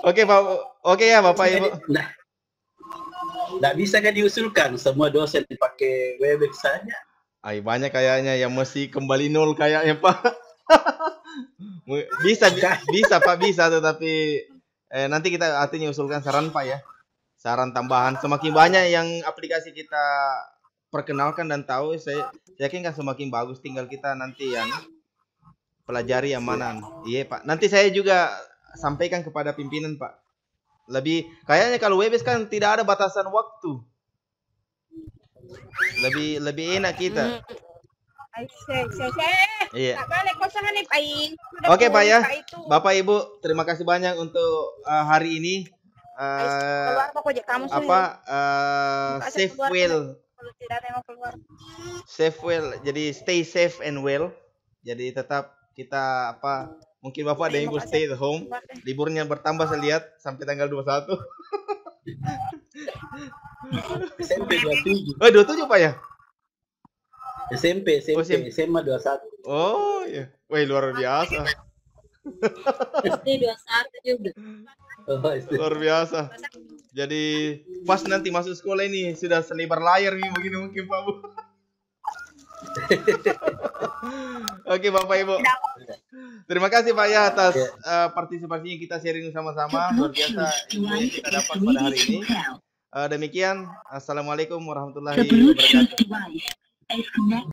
Oke okay, Pak, oke okay, ya Bapak Ibu. Nah, nggak bisa kan diusulkan semua dosen pakai Webex saja. Ay, banyak kayaknya yang masih kembali nol kayaknya Pak. bisa bisa Pak bisa tetapi eh, nanti kita artinya usulkan saran Pak ya. Saran tambahan semakin banyak yang aplikasi kita perkenalkan dan tahu saya, yakin kan semakin bagus tinggal kita nanti yang pelajari yang mana. Iya Pak. Nanti saya juga sampaikan kepada pimpinan Pak. Lebih kayaknya kalau webes kan tidak ada batasan waktu lebih lebih enak kita. Iya. Oke, Pak ya. Bapak Ibu, terima kasih banyak untuk uh, hari ini. Uh, apa uh, safe well safe well jadi stay safe and well jadi tetap kita apa mungkin bapak ada yang stay at home liburnya bertambah saya lihat sampai tanggal 21 SMP 27. Oh, 27 Pak ya? SMP, SMP, oh, SMP. SMA 21. Oh, iya. Wah, luar biasa. SD 21 juga. Oh, Luar biasa. Jadi pas nanti masuk sekolah ini sudah seni berlayar nih begini mungkin Pak Bu. Oke Bapak Ibu. Terima kasih Pak ya atas uh, partisipasinya kita sharing sama-sama luar biasa yang kita dapat pada hari ini. Uh, demikian. Assalamualaikum warahmatullahi wabarakatuh.